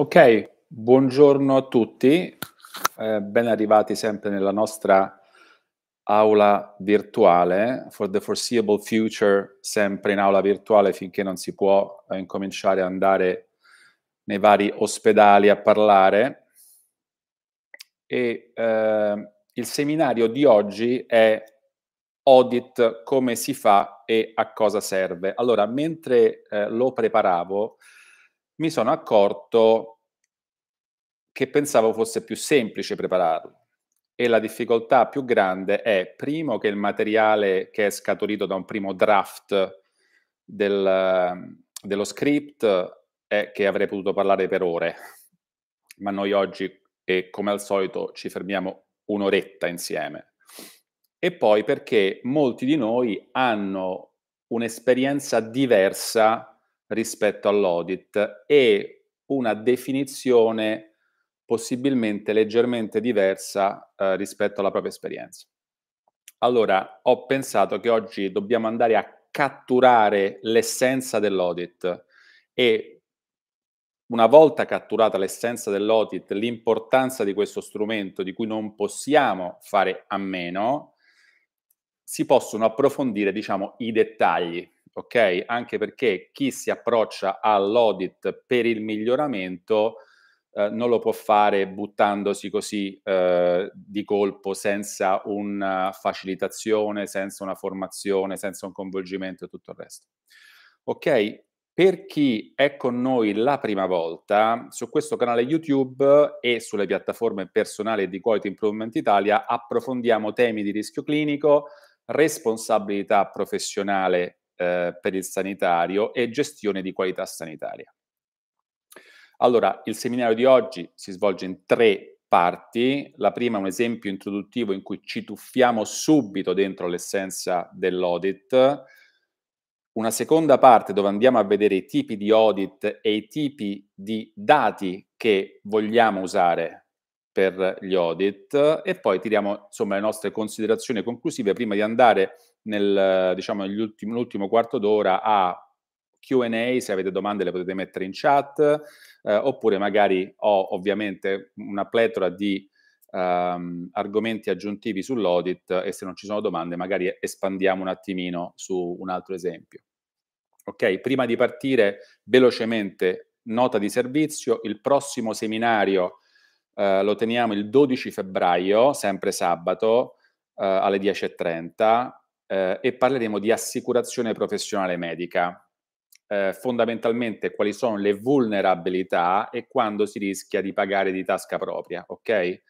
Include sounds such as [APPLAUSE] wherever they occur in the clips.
Ok, buongiorno a tutti, eh, ben arrivati sempre nella nostra aula virtuale, for the foreseeable future, sempre in aula virtuale finché non si può eh, incominciare ad andare nei vari ospedali a parlare. E eh, il seminario di oggi è audit, come si fa e a cosa serve. Allora, mentre eh, lo preparavo, mi sono accorto che pensavo fosse più semplice prepararlo. E la difficoltà più grande è, primo, che il materiale che è scaturito da un primo draft del, dello script è che avrei potuto parlare per ore, ma noi oggi, e come al solito, ci fermiamo un'oretta insieme. E poi perché molti di noi hanno un'esperienza diversa rispetto all'audit e una definizione possibilmente leggermente diversa eh, rispetto alla propria esperienza. Allora, ho pensato che oggi dobbiamo andare a catturare l'essenza dell'audit e una volta catturata l'essenza dell'audit, l'importanza di questo strumento di cui non possiamo fare a meno, si possono approfondire, diciamo, i dettagli, ok? Anche perché chi si approccia all'audit per il miglioramento eh, non lo può fare buttandosi così eh, di colpo senza una facilitazione, senza una formazione, senza un coinvolgimento e tutto il resto. Ok? Per chi è con noi la prima volta, su questo canale YouTube e sulle piattaforme personali di Quality Improvement Italia approfondiamo temi di rischio clinico, responsabilità professionale eh, per il sanitario e gestione di qualità sanitaria. Allora, il seminario di oggi si svolge in tre parti. La prima è un esempio introduttivo in cui ci tuffiamo subito dentro l'essenza dell'audit. Una seconda parte dove andiamo a vedere i tipi di audit e i tipi di dati che vogliamo usare per gli audit e poi tiriamo insomma le nostre considerazioni conclusive prima di andare nel, diciamo, nell'ultimo, quarto d'ora a Q&A, se avete domande le potete mettere in chat, eh, oppure magari ho ovviamente una pletora di ehm, argomenti aggiuntivi sull'audit e se non ci sono domande magari espandiamo un attimino su un altro esempio. Ok, prima di partire velocemente, nota di servizio, il prossimo seminario eh, lo teniamo il 12 febbraio, sempre sabato, eh, alle 10.30 eh, e parleremo di assicurazione professionale medica. Eh, fondamentalmente quali sono le vulnerabilità e quando si rischia di pagare di tasca propria, ok? Eh,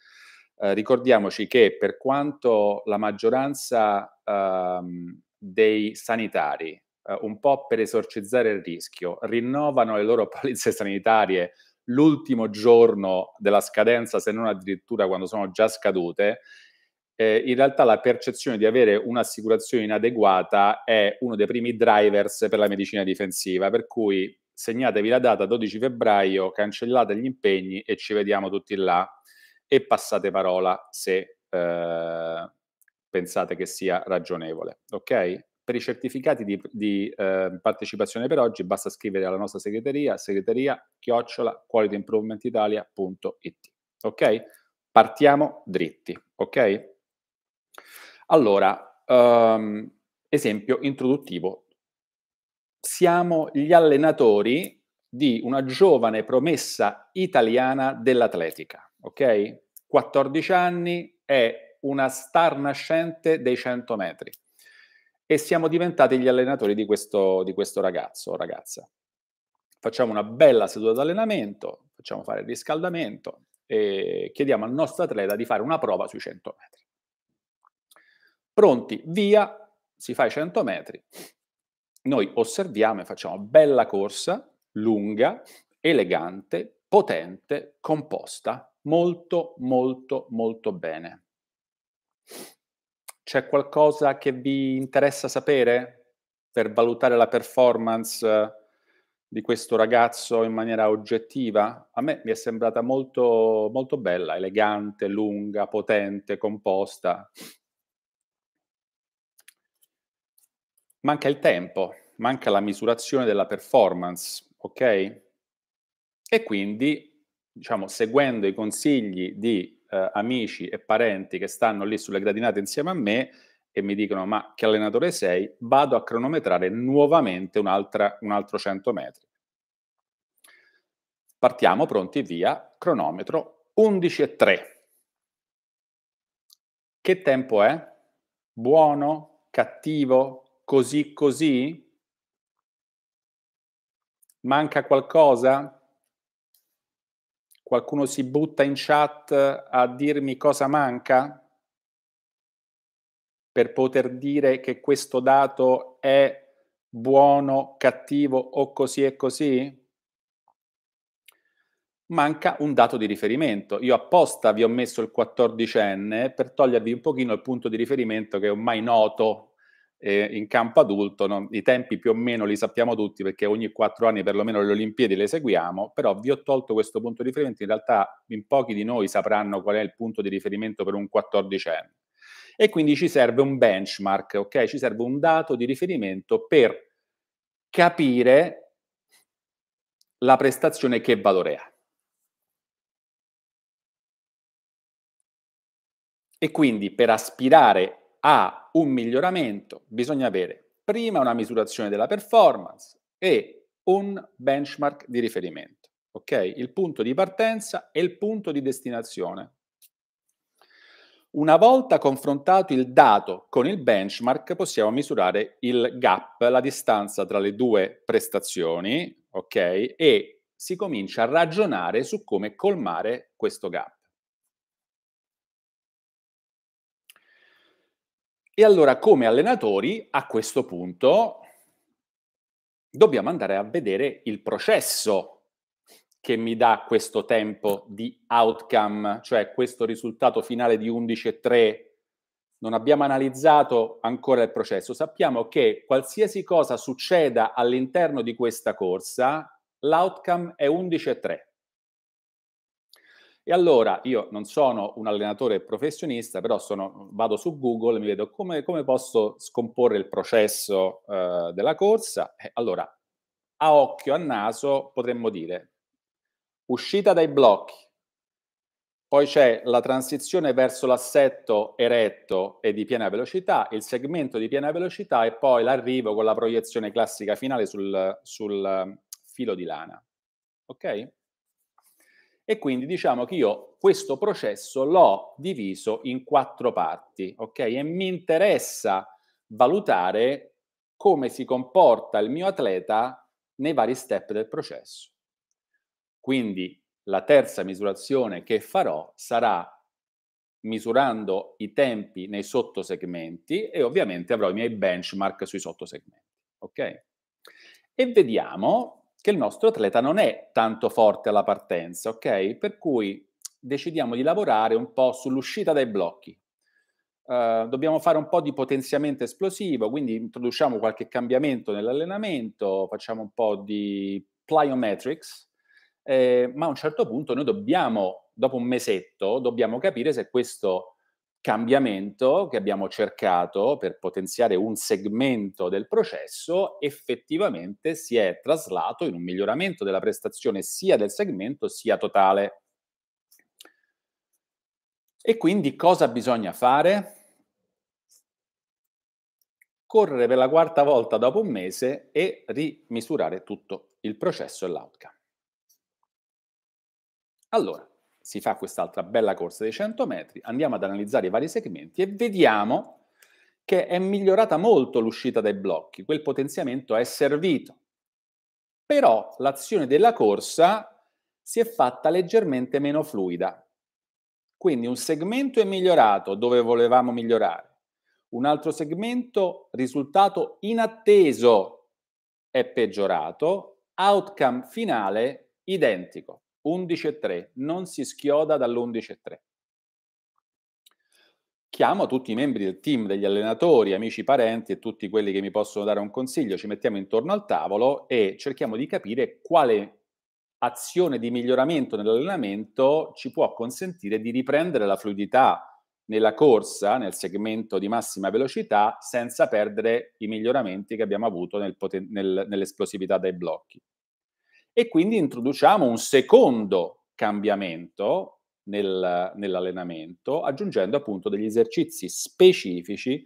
ricordiamoci che per quanto la maggioranza ehm, dei sanitari, eh, un po' per esorcizzare il rischio, rinnovano le loro [LAUGHS] polizze sanitarie l'ultimo giorno della scadenza, se non addirittura quando sono già scadute, eh, in realtà la percezione di avere un'assicurazione inadeguata è uno dei primi drivers per la medicina difensiva, per cui segnatevi la data 12 febbraio, cancellate gli impegni e ci vediamo tutti là e passate parola se eh, pensate che sia ragionevole, ok? Per i certificati di, di eh, partecipazione per oggi basta scrivere alla nostra segreteria, segreteria chiocciola qualityimprovementitalia.it. Ok? Partiamo dritti, ok? Allora, um, esempio introduttivo. Siamo gli allenatori di una giovane promessa italiana dell'atletica, ok? 14 anni, è una star nascente dei 100 metri e siamo diventati gli allenatori di questo, di questo ragazzo o ragazza. Facciamo una bella seduta d'allenamento, facciamo fare il riscaldamento e chiediamo al nostro atleta di fare una prova sui 100 metri. Pronti, via, si fa i 100 metri, noi osserviamo e facciamo bella corsa, lunga, elegante, potente, composta, molto, molto, molto bene. C'è qualcosa che vi interessa sapere per valutare la performance eh, di questo ragazzo in maniera oggettiva? A me mi è sembrata molto, molto bella, elegante, lunga, potente, composta. Manca il tempo, manca la misurazione della performance, ok? E quindi, diciamo, seguendo i consigli di eh, amici e parenti che stanno lì sulle gradinate insieme a me e mi dicono ma che allenatore sei, vado a cronometrare nuovamente un altro 100 metri. Partiamo pronti via, cronometro 11 e 3. Che tempo è? Buono? Cattivo? Così così? Manca qualcosa? qualcuno si butta in chat a dirmi cosa manca per poter dire che questo dato è buono, cattivo o così e così? Manca un dato di riferimento. Io apposta vi ho messo il 14enne per togliervi un pochino il punto di riferimento che è ormai noto eh, in campo adulto, no? i tempi più o meno li sappiamo tutti perché ogni quattro anni perlomeno le Olimpiadi le seguiamo, però vi ho tolto questo punto di riferimento, in realtà in pochi di noi sapranno qual è il punto di riferimento per un quattordicenne. E quindi ci serve un benchmark, ok? Ci serve un dato di riferimento per capire la prestazione che valore ha. E quindi per aspirare a un miglioramento bisogna avere prima una misurazione della performance e un benchmark di riferimento, ok? Il punto di partenza e il punto di destinazione. Una volta confrontato il dato con il benchmark possiamo misurare il gap, la distanza tra le due prestazioni, ok? E si comincia a ragionare su come colmare questo gap. E allora come allenatori a questo punto dobbiamo andare a vedere il processo che mi dà questo tempo di outcome, cioè questo risultato finale di 11,3. Non abbiamo analizzato ancora il processo, sappiamo che qualsiasi cosa succeda all'interno di questa corsa, l'outcome è 11,3. E allora io non sono un allenatore professionista, però sono, vado su Google e mi vedo come, come posso scomporre il processo eh, della corsa. E allora, a occhio, a naso, potremmo dire uscita dai blocchi, poi c'è la transizione verso l'assetto eretto e di piena velocità, il segmento di piena velocità e poi l'arrivo con la proiezione classica finale sul, sul eh, filo di lana. Ok? E quindi diciamo che io questo processo l'ho diviso in quattro parti, ok? E mi interessa valutare come si comporta il mio atleta nei vari step del processo. Quindi la terza misurazione che farò sarà misurando i tempi nei sottosegmenti e ovviamente avrò i miei benchmark sui sottosegmenti, ok? E vediamo che il nostro atleta non è tanto forte alla partenza, ok? Per cui decidiamo di lavorare un po' sull'uscita dai blocchi. Uh, dobbiamo fare un po' di potenziamento esplosivo, quindi introduciamo qualche cambiamento nell'allenamento, facciamo un po' di plyometrics, eh, ma a un certo punto noi dobbiamo, dopo un mesetto, dobbiamo capire se questo cambiamento che abbiamo cercato per potenziare un segmento del processo effettivamente si è traslato in un miglioramento della prestazione sia del segmento sia totale. E quindi cosa bisogna fare? Correre per la quarta volta dopo un mese e rimisurare tutto il processo e l'outcome. Allora, si fa quest'altra bella corsa dei 100 metri, andiamo ad analizzare i vari segmenti e vediamo che è migliorata molto l'uscita dai blocchi, quel potenziamento è servito. Però l'azione della corsa si è fatta leggermente meno fluida. Quindi un segmento è migliorato dove volevamo migliorare, un altro segmento, risultato inatteso, è peggiorato, outcome finale identico. 11.3, non si schioda dall'11.3. Chiamo tutti i membri del team, degli allenatori, amici, parenti e tutti quelli che mi possono dare un consiglio, ci mettiamo intorno al tavolo e cerchiamo di capire quale azione di miglioramento nell'allenamento ci può consentire di riprendere la fluidità nella corsa, nel segmento di massima velocità, senza perdere i miglioramenti che abbiamo avuto nel poten- nel, nell'esplosività dei blocchi e quindi introduciamo un secondo cambiamento nel, nell'allenamento aggiungendo appunto degli esercizi specifici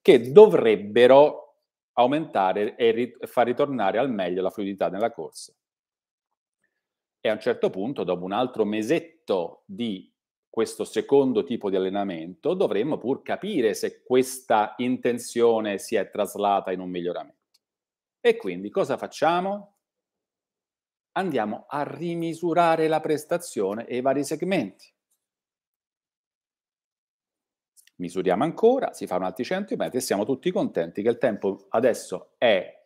che dovrebbero aumentare e rit- far ritornare al meglio la fluidità nella corsa. E a un certo punto, dopo un altro mesetto di questo secondo tipo di allenamento, dovremmo pur capire se questa intenzione si è traslata in un miglioramento. E quindi cosa facciamo? andiamo a rimisurare la prestazione e i vari segmenti. Misuriamo ancora, si fanno altri 100 metri e siamo tutti contenti che il tempo adesso è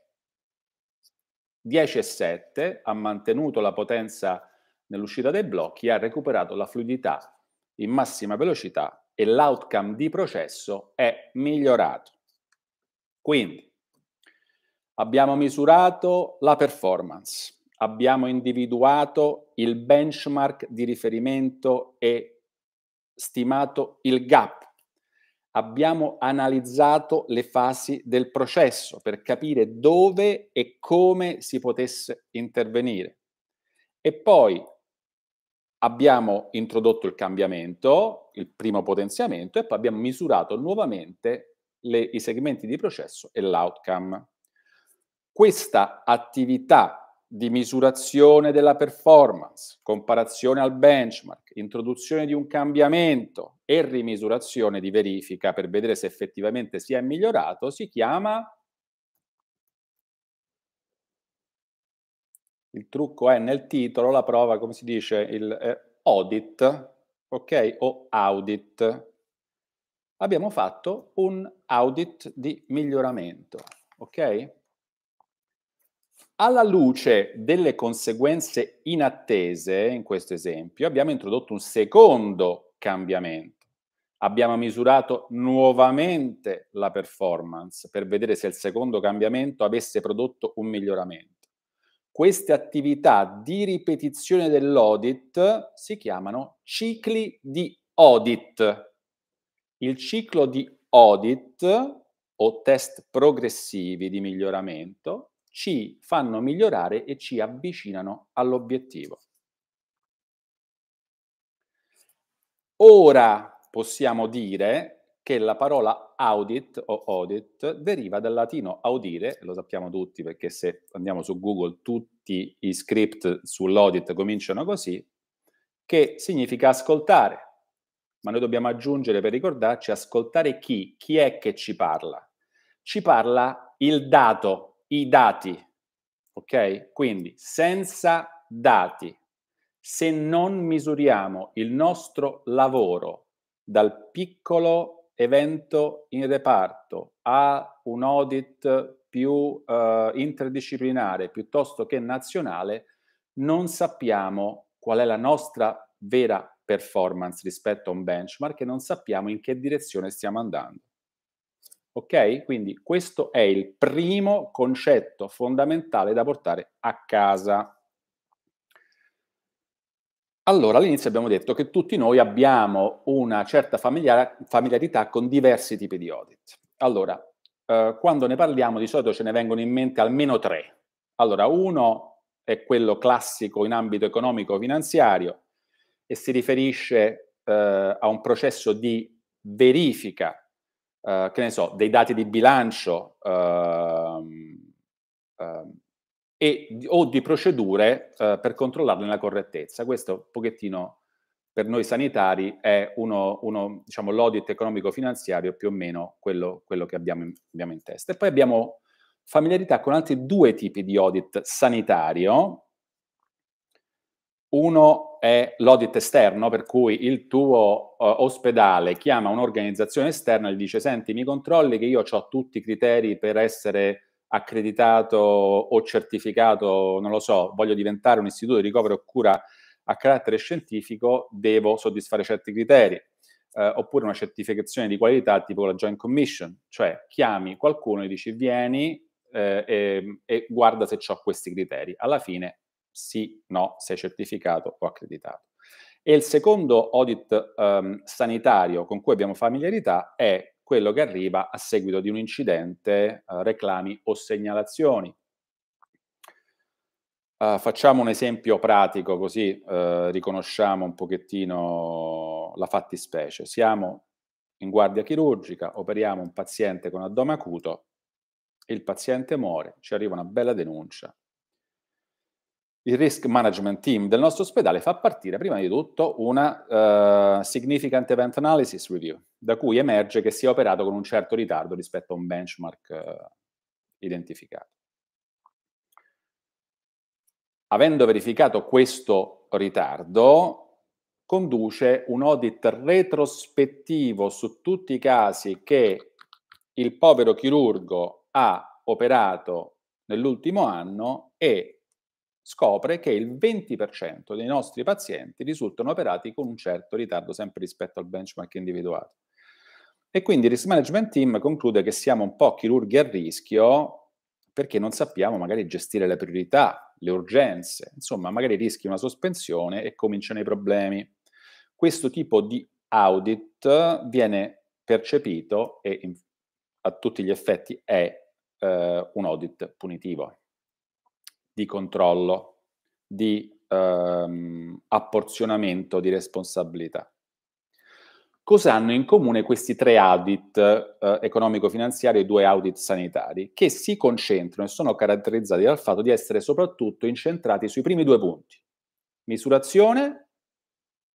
10,7, ha mantenuto la potenza nell'uscita dei blocchi ha recuperato la fluidità in massima velocità e l'outcome di processo è migliorato. Quindi abbiamo misurato la performance, abbiamo individuato il benchmark di riferimento e stimato il gap. Abbiamo analizzato le fasi del processo per capire dove e come si potesse intervenire. E poi abbiamo introdotto il cambiamento, il primo potenziamento, e poi abbiamo misurato nuovamente le, i segmenti di processo e l'outcome. Questa attività di misurazione della performance, comparazione al benchmark, introduzione di un cambiamento e rimisurazione di verifica per vedere se effettivamente si è migliorato, si chiama... Il trucco è nel titolo, la prova, come si dice, il eh, audit, ok? O audit. Abbiamo fatto un audit di miglioramento, ok? Alla luce delle conseguenze inattese, in questo esempio, abbiamo introdotto un secondo cambiamento. Abbiamo misurato nuovamente la performance per vedere se il secondo cambiamento avesse prodotto un miglioramento. Queste attività di ripetizione dell'audit si chiamano cicli di audit. Il ciclo di audit o test progressivi di miglioramento ci fanno migliorare e ci avvicinano all'obiettivo. Ora possiamo dire che la parola audit o audit deriva dal latino audire, lo sappiamo tutti perché se andiamo su Google tutti i script sull'audit cominciano così, che significa ascoltare. Ma noi dobbiamo aggiungere per ricordarci ascoltare chi, chi è che ci parla. Ci parla il dato, i dati, ok? Quindi senza dati, se non misuriamo il nostro lavoro dal piccolo evento in reparto a un audit più eh, interdisciplinare piuttosto che nazionale, non sappiamo qual è la nostra vera performance rispetto a un benchmark e non sappiamo in che direzione stiamo andando. Ok? Quindi questo è il primo concetto fondamentale da portare a casa. Allora, all'inizio abbiamo detto che tutti noi abbiamo una certa familiarità con diversi tipi di audit. Allora, eh, quando ne parliamo di solito ce ne vengono in mente almeno tre. Allora, uno è quello classico in ambito economico-finanziario e si riferisce eh, a un processo di verifica eh, che ne so, dei dati di bilancio ehm, ehm, e, o di procedure eh, per controllarne la correttezza. Questo un pochettino per noi sanitari è uno, uno diciamo, l'audit economico-finanziario più o meno quello, quello che abbiamo in, abbiamo in testa. E poi abbiamo familiarità con altri due tipi di audit sanitario. Uno è l'audit esterno, per cui il tuo uh, ospedale chiama un'organizzazione esterna e gli dice senti mi controlli che io ho tutti i criteri per essere accreditato o certificato, non lo so, voglio diventare un istituto di ricovero o cura a carattere scientifico, devo soddisfare certi criteri. Eh, oppure una certificazione di qualità tipo la Joint Commission, cioè chiami qualcuno e dici vieni eh, e, e, guarda se ho questi criteri. Alla fine sì, no, sei certificato o accreditato. E il secondo audit um, sanitario con cui abbiamo familiarità è quello che arriva a seguito di un incidente, uh, reclami o segnalazioni. Uh, facciamo un esempio pratico così uh, riconosciamo un pochettino la fattispecie. Siamo in guardia chirurgica, operiamo un paziente con addome acuto, il paziente muore, ci arriva una bella denuncia, il risk management team del nostro ospedale fa partire prima di tutto una uh, significant event analysis review, da cui emerge che si è operato con un certo ritardo rispetto a un benchmark uh, identificato. Avendo verificato questo ritardo, conduce un audit retrospettivo su tutti i casi che il povero chirurgo ha operato nell'ultimo anno e scopre che il 20% dei nostri pazienti risultano operati con un certo ritardo sempre rispetto al benchmark individuato. E quindi il risk management team conclude che siamo un po' chirurghi a rischio perché non sappiamo magari gestire le priorità, le urgenze, insomma magari rischi una sospensione e cominciano i problemi. Questo tipo di audit viene percepito e a tutti gli effetti è eh, un audit punitivo di controllo, di ehm, apporzionamento di responsabilità. Cosa hanno in comune questi tre audit eh, economico-finanziari e due audit sanitari che si concentrano e sono caratterizzati dal fatto di essere soprattutto incentrati sui primi due punti, misurazione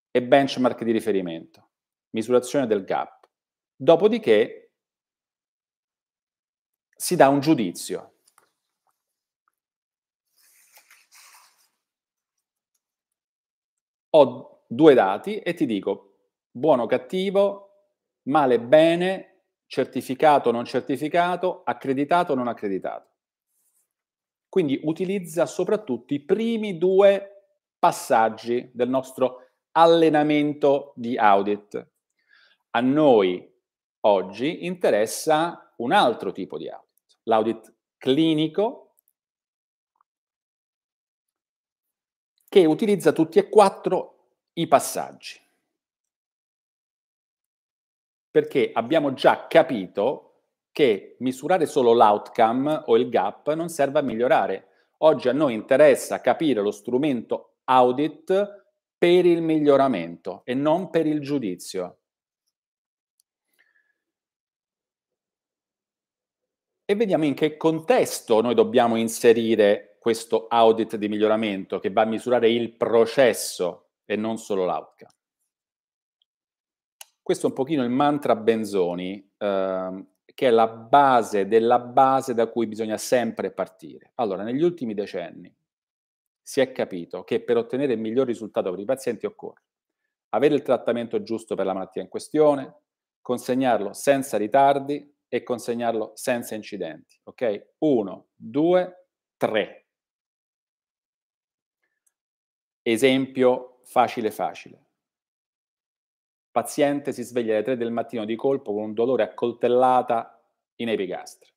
e benchmark di riferimento, misurazione del gap. Dopodiché si dà un giudizio ho due dati e ti dico buono, cattivo, male, bene, certificato, non certificato, accreditato, non accreditato. Quindi utilizza soprattutto i primi due passaggi del nostro allenamento di audit. A noi oggi interessa un altro tipo di audit, l'audit clinico che utilizza tutti e quattro i passaggi. Perché abbiamo già capito che misurare solo l'outcome o il gap non serve a migliorare. Oggi a noi interessa capire lo strumento audit per il miglioramento e non per il giudizio. E vediamo in che contesto noi dobbiamo inserire questo audit di miglioramento che va a misurare il processo e non solo l'outcome. Questo è un pochino il mantra Benzoni, ehm, che è la base della base da cui bisogna sempre partire. Allora, negli ultimi decenni si è capito che per ottenere il miglior risultato per i pazienti occorre avere il trattamento giusto per la malattia in questione, consegnarlo senza ritardi e consegnarlo senza incidenti. Ok? Uno, due, tre. Esempio facile facile. Paziente si sveglia alle 3 del mattino di colpo con un dolore a coltellata in epigastri.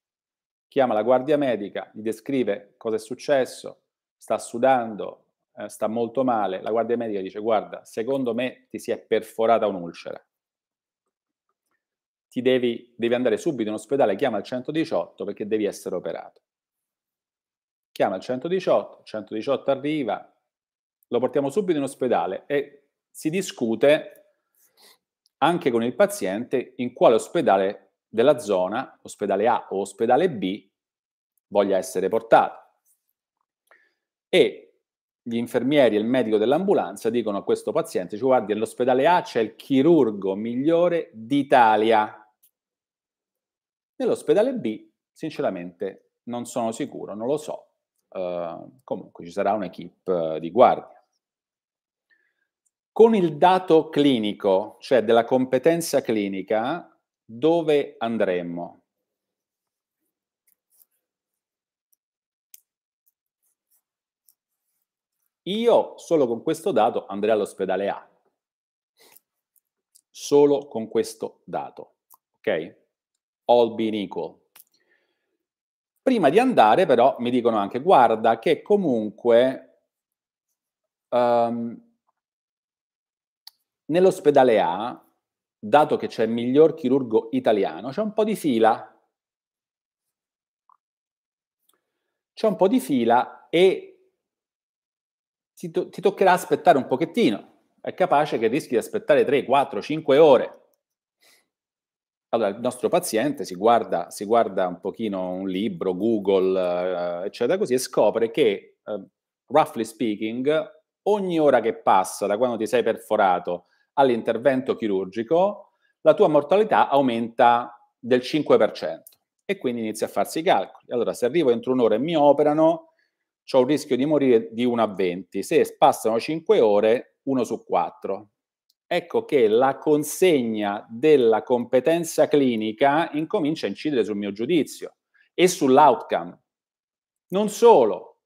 Chiama la guardia medica, gli descrive cosa è successo, sta sudando, eh, sta molto male. La guardia medica dice: Guarda, secondo me ti si è perforata un'ulcera. Ti devi, devi andare subito in ospedale, chiama il 118 perché devi essere operato. Chiama il 118, il 118 arriva, lo portiamo subito in ospedale e si discute anche con il paziente in quale ospedale della zona, ospedale A o ospedale B, voglia essere portato. E gli infermieri e il medico dell'ambulanza dicono a questo paziente, cioè, guardi, all'ospedale A c'è il chirurgo migliore d'Italia. Nell'ospedale B, sinceramente, non sono sicuro, non lo so. Uh, comunque ci sarà un'equipe di guardia. Con il dato clinico, cioè della competenza clinica, dove andremmo? Io solo con questo dato andrei all'ospedale A. Solo con questo dato. Ok? All being equal. Prima di andare però mi dicono anche guarda che comunque um, nell'ospedale A, dato che c'è il miglior chirurgo italiano, c'è un po' di fila. C'è un po' di fila e ti, to- ti toccherà aspettare un pochettino. È capace che rischi di aspettare 3, 4, 5 ore. Allora, il nostro paziente si guarda, si guarda un pochino un libro, Google, eh, eccetera, così, e scopre che, eh, roughly speaking, ogni ora che passa da quando ti sei perforato all'intervento chirurgico, la tua mortalità aumenta del 5% e quindi inizia a farsi i calcoli. Allora, se arrivo entro un'ora e mi operano, ho un rischio di morire di 1 a 20. Se passano 5 ore, 1 su 4. Ecco che la consegna della competenza clinica incomincia a incidere sul mio giudizio e sull'outcome. Non solo,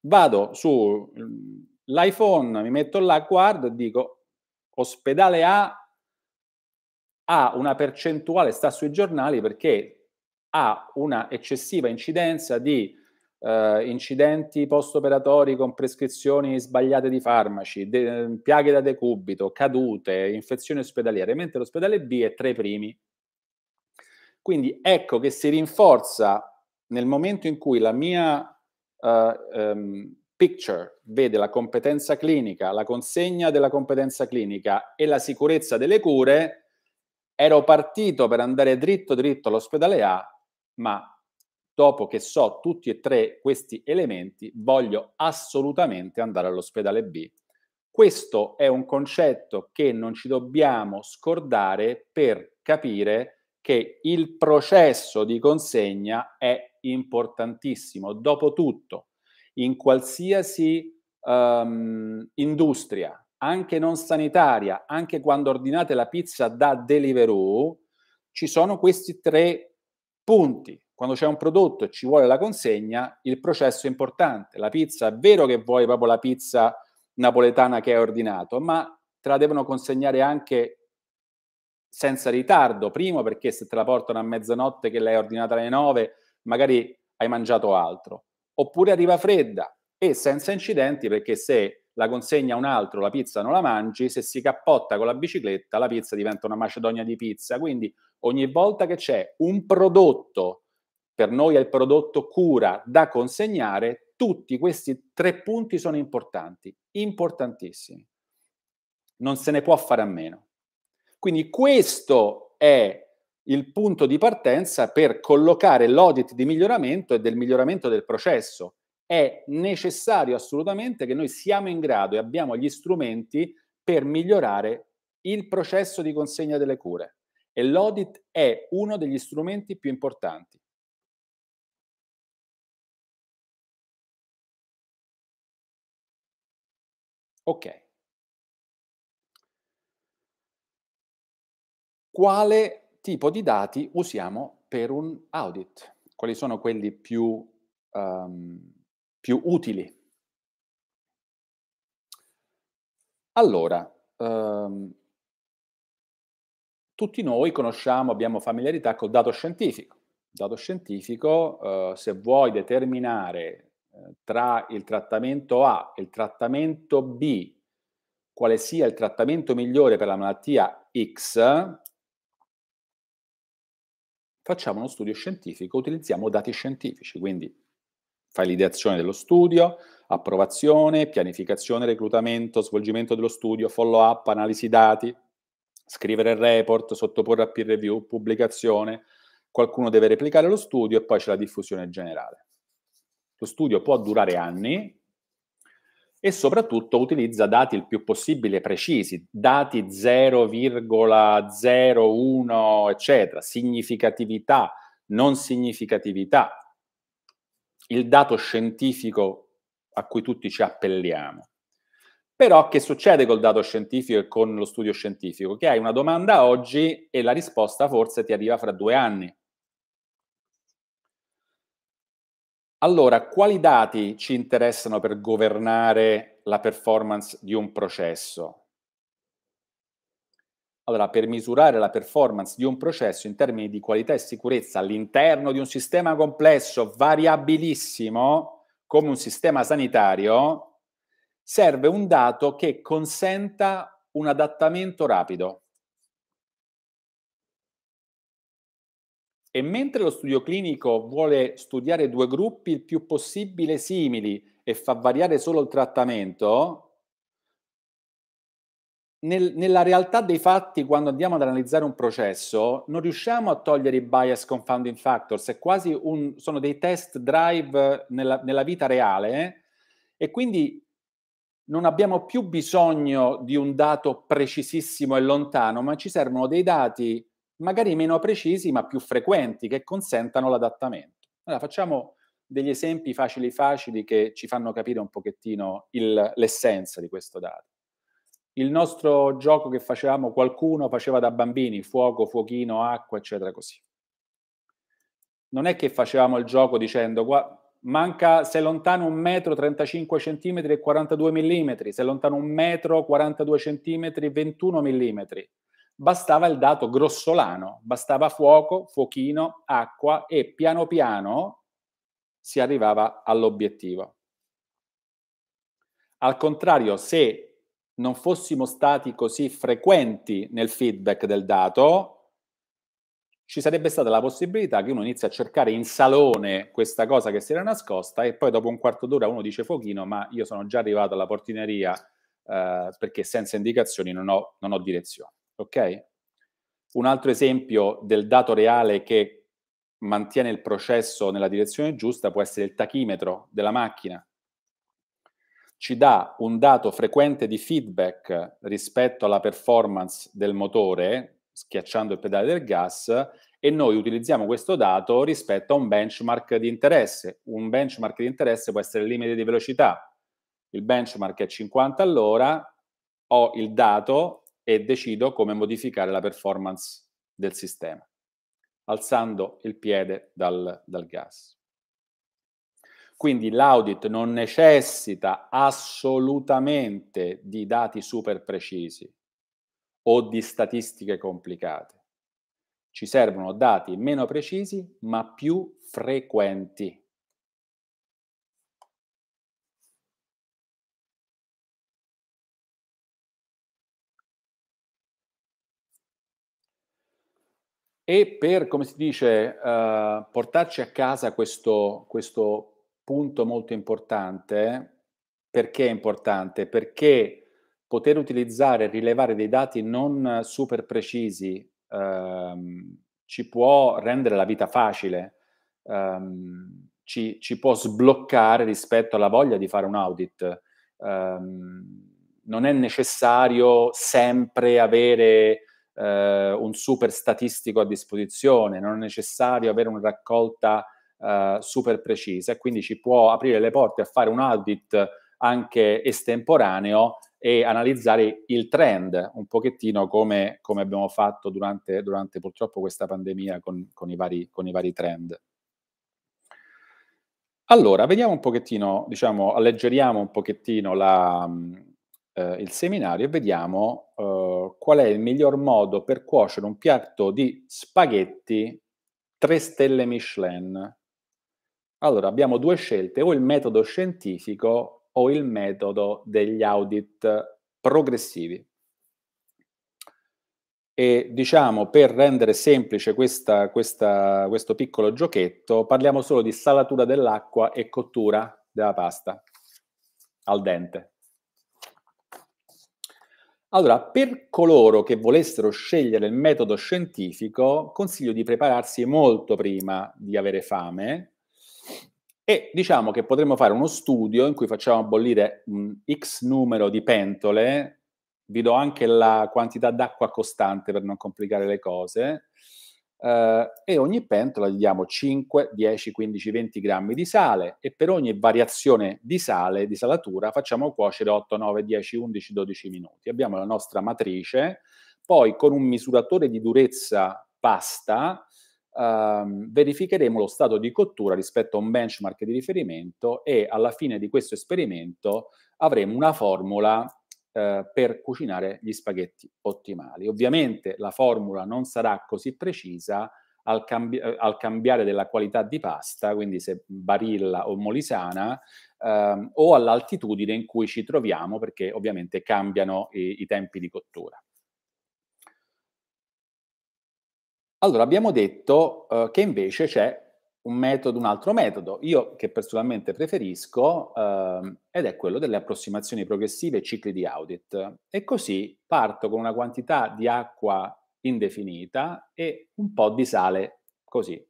vado sull'iPhone, mm, mi metto là, guardo e dico Ospedale A ha una percentuale, sta sui giornali perché ha una eccessiva incidenza di eh, incidenti post-operatori con prescrizioni sbagliate di farmaci, de- ehm, piaghe da decubito, cadute, infezioni ospedaliere, mentre l'ospedale B è tra i primi. Quindi ecco che si rinforza nel momento in cui la mia eh, ehm, picture vede la competenza clinica, la consegna della competenza clinica e la sicurezza delle cure, ero partito per andare dritto dritto all'ospedale A, ma dopo che so tutti e tre questi elementi, voglio assolutamente andare all'ospedale B. Questo è un concetto che non ci dobbiamo scordare per capire che il processo di consegna è importantissimo. Dopotutto, in qualsiasi um, industria, anche non sanitaria, anche quando ordinate la pizza da Deliveroo, ci sono questi tre punti. Quando c'è un prodotto e ci vuole la consegna, il processo è importante. La pizza, è vero che vuoi proprio la pizza napoletana che hai ordinato, ma te la devono consegnare anche senza ritardo. Primo, perché se te la portano a mezzanotte che l'hai ordinata alle nove, magari hai mangiato altro oppure arriva fredda e senza incidenti perché se la consegna un altro, la pizza non la mangi, se si cappotta con la bicicletta la pizza diventa una macedonia di pizza, quindi ogni volta che c'è un prodotto, per noi è il prodotto cura da consegnare, tutti questi tre punti sono importanti, importantissimi. Non se ne può fare a meno. Quindi questo è il punto di partenza per collocare l'audit di miglioramento e del miglioramento del processo. È necessario assolutamente che noi siamo in grado e abbiamo gli strumenti per migliorare il processo di consegna delle cure e l'audit è uno degli strumenti più importanti. Ok. Quale tipo di dati usiamo per un audit, quali sono quelli più, um, più utili. Allora, um, tutti noi conosciamo, abbiamo familiarità col dato scientifico. dato scientifico, uh, se vuoi determinare uh, tra il trattamento A e il trattamento B quale sia il trattamento migliore per la malattia X, facciamo uno studio scientifico, utilizziamo dati scientifici, quindi fai l'ideazione dello studio, approvazione, pianificazione, reclutamento, svolgimento dello studio, follow up, analisi dati, scrivere il report, sottoporre a peer review, pubblicazione, qualcuno deve replicare lo studio e poi c'è la diffusione generale. Lo studio può durare anni, e soprattutto utilizza dati il più possibile precisi, dati 0,01 eccetera, significatività, non significatività, il dato scientifico a cui tutti ci appelliamo. Però che succede col dato scientifico e con lo studio scientifico? Che hai una domanda oggi e la risposta forse ti arriva fra due anni. Allora, quali dati ci interessano per governare la performance di un processo? Allora, per misurare la performance di un processo in termini di qualità e sicurezza all'interno di un sistema complesso, variabilissimo, come un sistema sanitario, serve un dato che consenta un adattamento rapido. E mentre lo studio clinico vuole studiare due gruppi il più possibile simili e fa variare solo il trattamento, nel, nella realtà dei fatti, quando andiamo ad analizzare un processo, non riusciamo a togliere i bias confounding factors, è quasi un, sono dei test drive nella, nella vita reale e quindi non abbiamo più bisogno di un dato precisissimo e lontano, ma ci servono dei dati magari meno precisi ma più frequenti, che consentano l'adattamento. Allora facciamo degli esempi facili facili che ci fanno capire un pochettino il, l'essenza di questo dato. Il nostro gioco che facevamo, qualcuno faceva da bambini, fuoco, fuochino, acqua, eccetera, così. Non è che facevamo il gioco dicendo qua, manca, se lontano un metro 35 cm e 42 mm, se lontano un metro 42 cm 21 mm, bastava il dato grossolano, bastava fuoco, fuochino, acqua e piano piano si arrivava all'obiettivo. Al contrario, se non fossimo stati così frequenti nel feedback del dato, ci sarebbe stata la possibilità che uno inizi a cercare in salone questa cosa che si era nascosta e poi dopo un quarto d'ora uno dice fuochino, ma io sono già arrivato alla portineria eh, perché senza indicazioni non ho, non ho direzione. Ok? Un altro esempio del dato reale che mantiene il processo nella direzione giusta può essere il tachimetro della macchina. Ci dà un dato frequente di feedback rispetto alla performance del motore, schiacciando il pedale del gas, e noi utilizziamo questo dato rispetto a un benchmark di interesse. Un benchmark di interesse può essere il limite di velocità. Il benchmark è 50 all'ora, ho il dato e decido come modificare la performance del sistema, alzando il piede dal, dal gas. Quindi l'audit non necessita assolutamente di dati super precisi o di statistiche complicate. Ci servono dati meno precisi ma più frequenti. E per, come si dice, eh, portarci a casa questo, questo punto molto importante, perché è importante? Perché poter utilizzare e rilevare dei dati non super precisi ehm, ci può rendere la vita facile, ehm, ci, ci, può sbloccare rispetto alla voglia di fare un audit. Ehm, non è necessario sempre avere eh, un super statistico a disposizione, non è necessario avere una raccolta eh, super precisa e quindi ci può aprire le porte a fare un audit anche estemporaneo e analizzare il trend un pochettino come, come abbiamo fatto durante, durante, purtroppo questa pandemia con, con, i vari, con, i vari, trend. Allora, vediamo un pochettino, diciamo, alleggeriamo un pochettino la, eh, il seminario e vediamo eh, qual è il miglior modo per cuocere un piatto di spaghetti 3 stelle Michelin. Allora, abbiamo due scelte, o il metodo scientifico o il metodo degli audit progressivi. E diciamo, per rendere semplice questa, questa, questo piccolo giochetto, parliamo solo di salatura dell'acqua e cottura della pasta al dente. Allora, per coloro che volessero scegliere il metodo scientifico, consiglio di prepararsi molto prima di avere fame e diciamo che potremmo fare uno studio in cui facciamo bollire un x numero di pentole, vi do anche la quantità d'acqua costante per non complicare le cose, eh, e ogni pentola gli diamo 5, 10, 15, 20 grammi di sale e per ogni variazione di sale, di salatura, facciamo cuocere 8, 9, 10, 11, 12 minuti. Abbiamo la nostra matrice, poi con un misuratore di durezza pasta ehm, verificheremo lo stato di cottura rispetto a un benchmark di riferimento e alla fine di questo esperimento avremo una formula eh, per cucinare gli spaghetti ottimali. Ovviamente la formula non sarà così precisa al, cambi- eh, al cambiare della qualità di pasta, quindi se barilla o molisana, ehm, o all'altitudine in cui ci troviamo, perché ovviamente cambiano i, i tempi di cottura. Allora, abbiamo detto eh, che invece c'è un metodo, un altro metodo, io che personalmente preferisco, eh, ed è quello delle approssimazioni progressive e cicli di audit. E così parto con una quantità di acqua indefinita e un po' di sale così,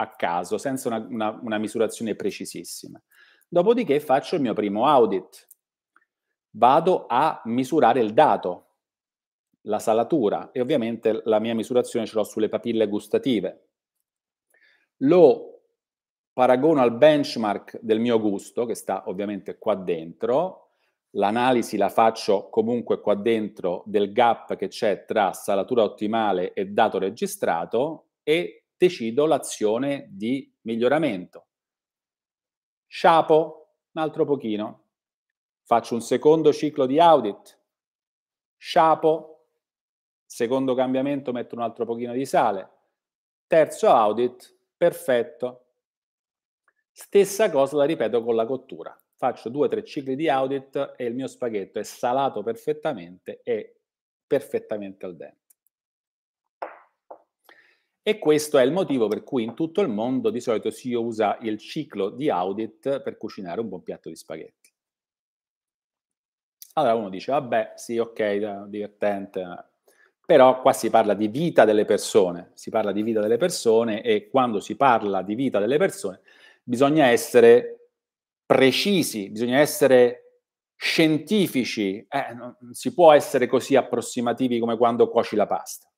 a caso, senza una, una, una misurazione precisissima. Dopodiché faccio il mio primo audit, vado a misurare il dato, la salatura e ovviamente la mia misurazione ce l'ho sulle papille gustative. Lo paragono al benchmark del mio gusto, che sta ovviamente qua dentro, l'analisi la faccio comunque qua dentro del gap che c'è tra salatura ottimale e dato registrato e decido l'azione di miglioramento. Sciapo, un altro pochino. Faccio un secondo ciclo di audit. Sciapo, secondo cambiamento metto un altro pochino di sale. Terzo audit, perfetto Stessa cosa la ripeto con la cottura. Faccio due o tre cicli di audit e il mio spaghetto è salato perfettamente e perfettamente al dente. E questo è il motivo per cui in tutto il mondo di solito si usa il ciclo di audit per cucinare un buon piatto di spaghetti. Allora uno dice, vabbè, sì, ok, eh, divertente, eh. però qua si parla di vita delle persone, si parla di vita delle persone e quando si parla di vita delle persone bisogna essere precisi, bisogna essere scientifici, eh, non si può essere così approssimativi come quando cuoci la pasta.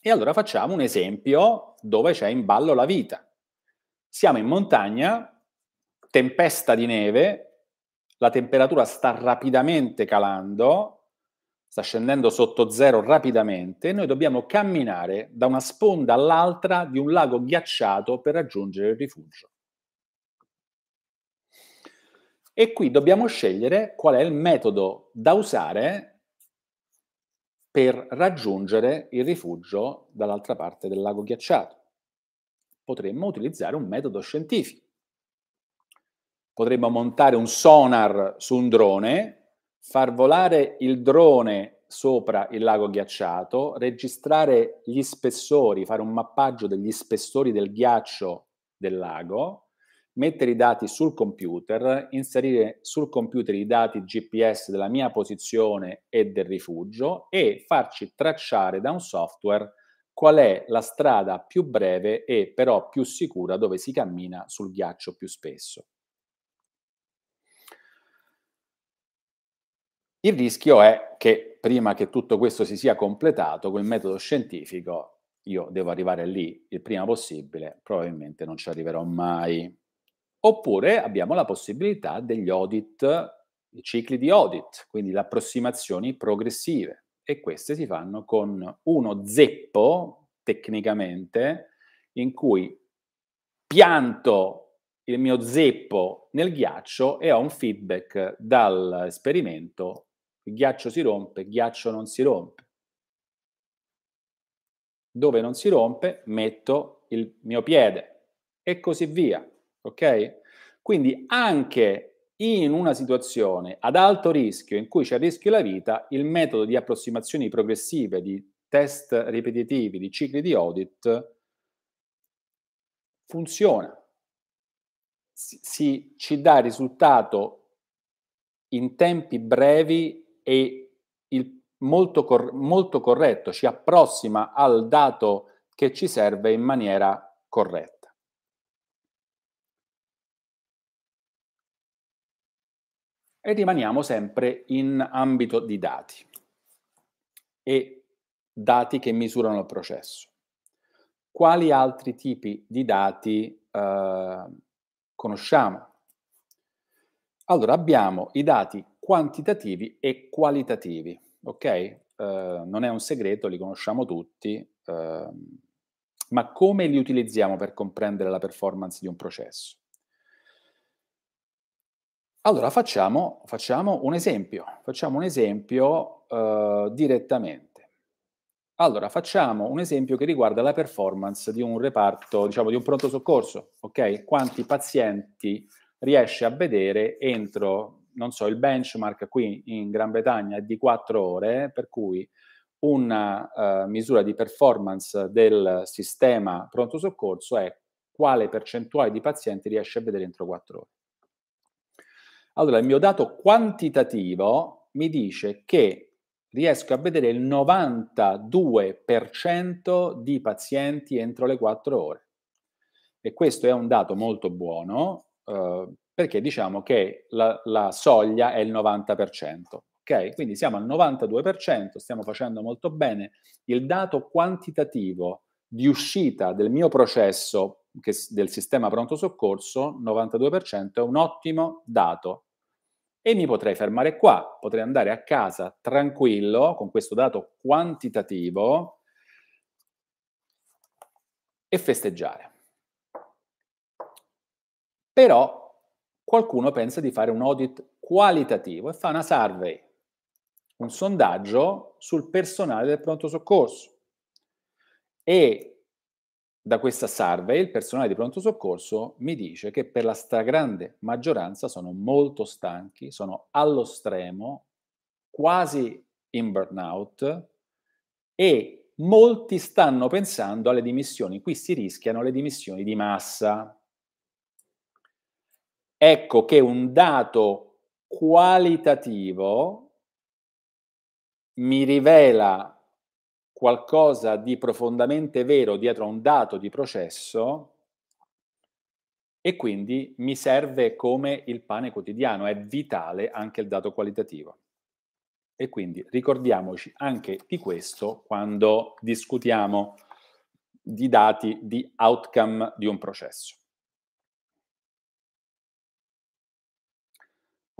E allora facciamo un esempio dove c'è in ballo la vita. Siamo in montagna, tempesta di neve, la temperatura sta rapidamente calando, sta scendendo sotto zero rapidamente e noi dobbiamo camminare da una sponda all'altra di un lago ghiacciato per raggiungere il rifugio. E qui dobbiamo scegliere qual è il metodo da usare per raggiungere il rifugio dall'altra parte del lago ghiacciato. Potremmo utilizzare un metodo scientifico. Potremmo montare un sonar su un drone far volare il drone sopra il lago ghiacciato, registrare gli spessori, fare un mappaggio degli spessori del ghiaccio del lago, mettere i dati sul computer, inserire sul computer i dati GPS della mia posizione e del rifugio e farci tracciare da un software qual è la strada più breve e però più sicura dove si cammina sul ghiaccio più spesso. Il rischio è che prima che tutto questo si sia completato col metodo scientifico, io devo arrivare lì il prima possibile, probabilmente non ci arriverò mai. Oppure abbiamo la possibilità degli audit, i cicli di audit, quindi le approssimazioni progressive e queste si fanno con uno zeppo tecnicamente in cui pianto il mio zeppo nel ghiaccio e ho un feedback dall'esperimento il ghiaccio si rompe, il ghiaccio non si rompe. Dove non si rompe metto il mio piede e così via. Ok? Quindi anche in una situazione ad alto rischio in cui c'è il rischio della vita, il metodo di approssimazioni progressive, di test ripetitivi, di cicli di audit funziona. Si, si, ci dà risultato in tempi brevi e il molto, cor- molto corretto, ci approssima al dato che ci serve in maniera corretta. E rimaniamo sempre in ambito di dati e dati che misurano il processo. Quali altri tipi di dati eh, conosciamo? Allora abbiamo i dati quantitativi e qualitativi, ok? Eh, non è un segreto, li conosciamo tutti, eh, ma come li utilizziamo per comprendere la performance di un processo? Allora facciamo, facciamo un esempio, facciamo un esempio eh, direttamente. Allora, facciamo un esempio che riguarda la performance di un reparto, diciamo di un pronto soccorso, ok? Quanti pazienti riesce a vedere entro non so, il benchmark qui in Gran Bretagna è di 4 ore, per cui una uh, misura di performance del sistema pronto soccorso è quale percentuale di pazienti riesce a vedere entro 4 ore. Allora, il mio dato quantitativo mi dice che riesco a vedere il 92% di pazienti entro le 4 ore. E questo è un dato molto buono, eh, perché diciamo che la, la soglia è il 90%. ok? Quindi siamo al 92%, stiamo facendo molto bene. Il dato quantitativo di uscita del mio processo che, del sistema pronto soccorso, 92%, è un ottimo dato. E mi potrei fermare qua, potrei andare a casa tranquillo con questo dato quantitativo e festeggiare. Però qualcuno pensa di fare un audit qualitativo e fa una survey, un sondaggio sul personale del pronto soccorso. E da questa survey il personale di pronto soccorso mi dice che per la stragrande maggioranza sono molto stanchi, sono allo stremo, quasi in burnout e molti stanno pensando alle dimissioni. Qui si rischiano le dimissioni di massa, ecco che un dato qualitativo mi rivela qualcosa di profondamente vero dietro a un dato di processo e quindi mi serve come il pane quotidiano, è vitale anche il dato qualitativo. E quindi ricordiamoci anche di questo quando discutiamo di dati di outcome di un processo.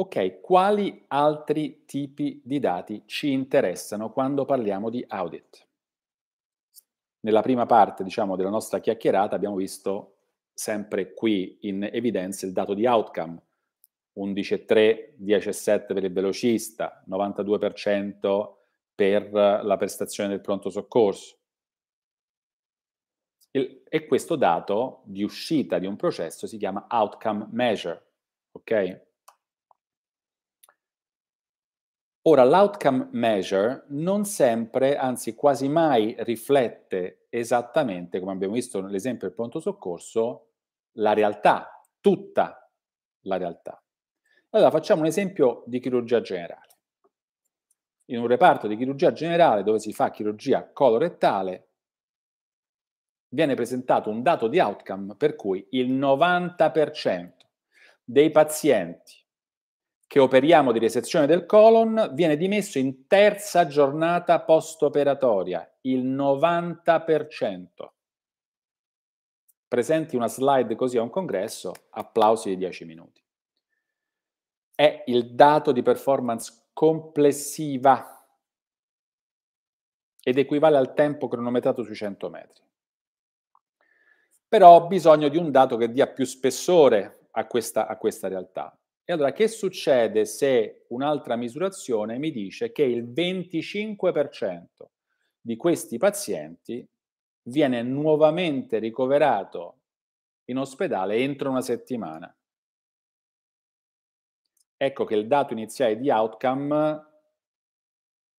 Ok, quali altri tipi di dati ci interessano quando parliamo di audit? Nella prima parte, diciamo, della nostra chiacchierata abbiamo visto sempre qui in evidenza il dato di outcome, 11,3, 17 per il velocista, 92% per la prestazione del pronto soccorso. Il, e questo dato di uscita di un processo si chiama outcome measure, ok? Ora, l'outcome measure non sempre, anzi quasi mai, riflette esattamente, come abbiamo visto nell'esempio del pronto soccorso, la realtà, tutta la realtà. Allora, facciamo un esempio di chirurgia generale. In un reparto di chirurgia generale dove si fa chirurgia colorettale, viene presentato un dato di outcome per cui il 90% dei pazienti che operiamo di resezione del colon viene dimesso in terza giornata postoperatoria, il 90%. Presenti una slide così a un congresso, applausi di 10 minuti. È il dato di performance complessiva ed equivale al tempo cronometrato sui 100 metri. Però ho bisogno di un dato che dia più spessore a questa, a questa realtà e allora che succede se un'altra misurazione mi dice che il 25% di questi pazienti viene nuovamente ricoverato in ospedale entro una settimana? Ecco che il dato iniziale di outcome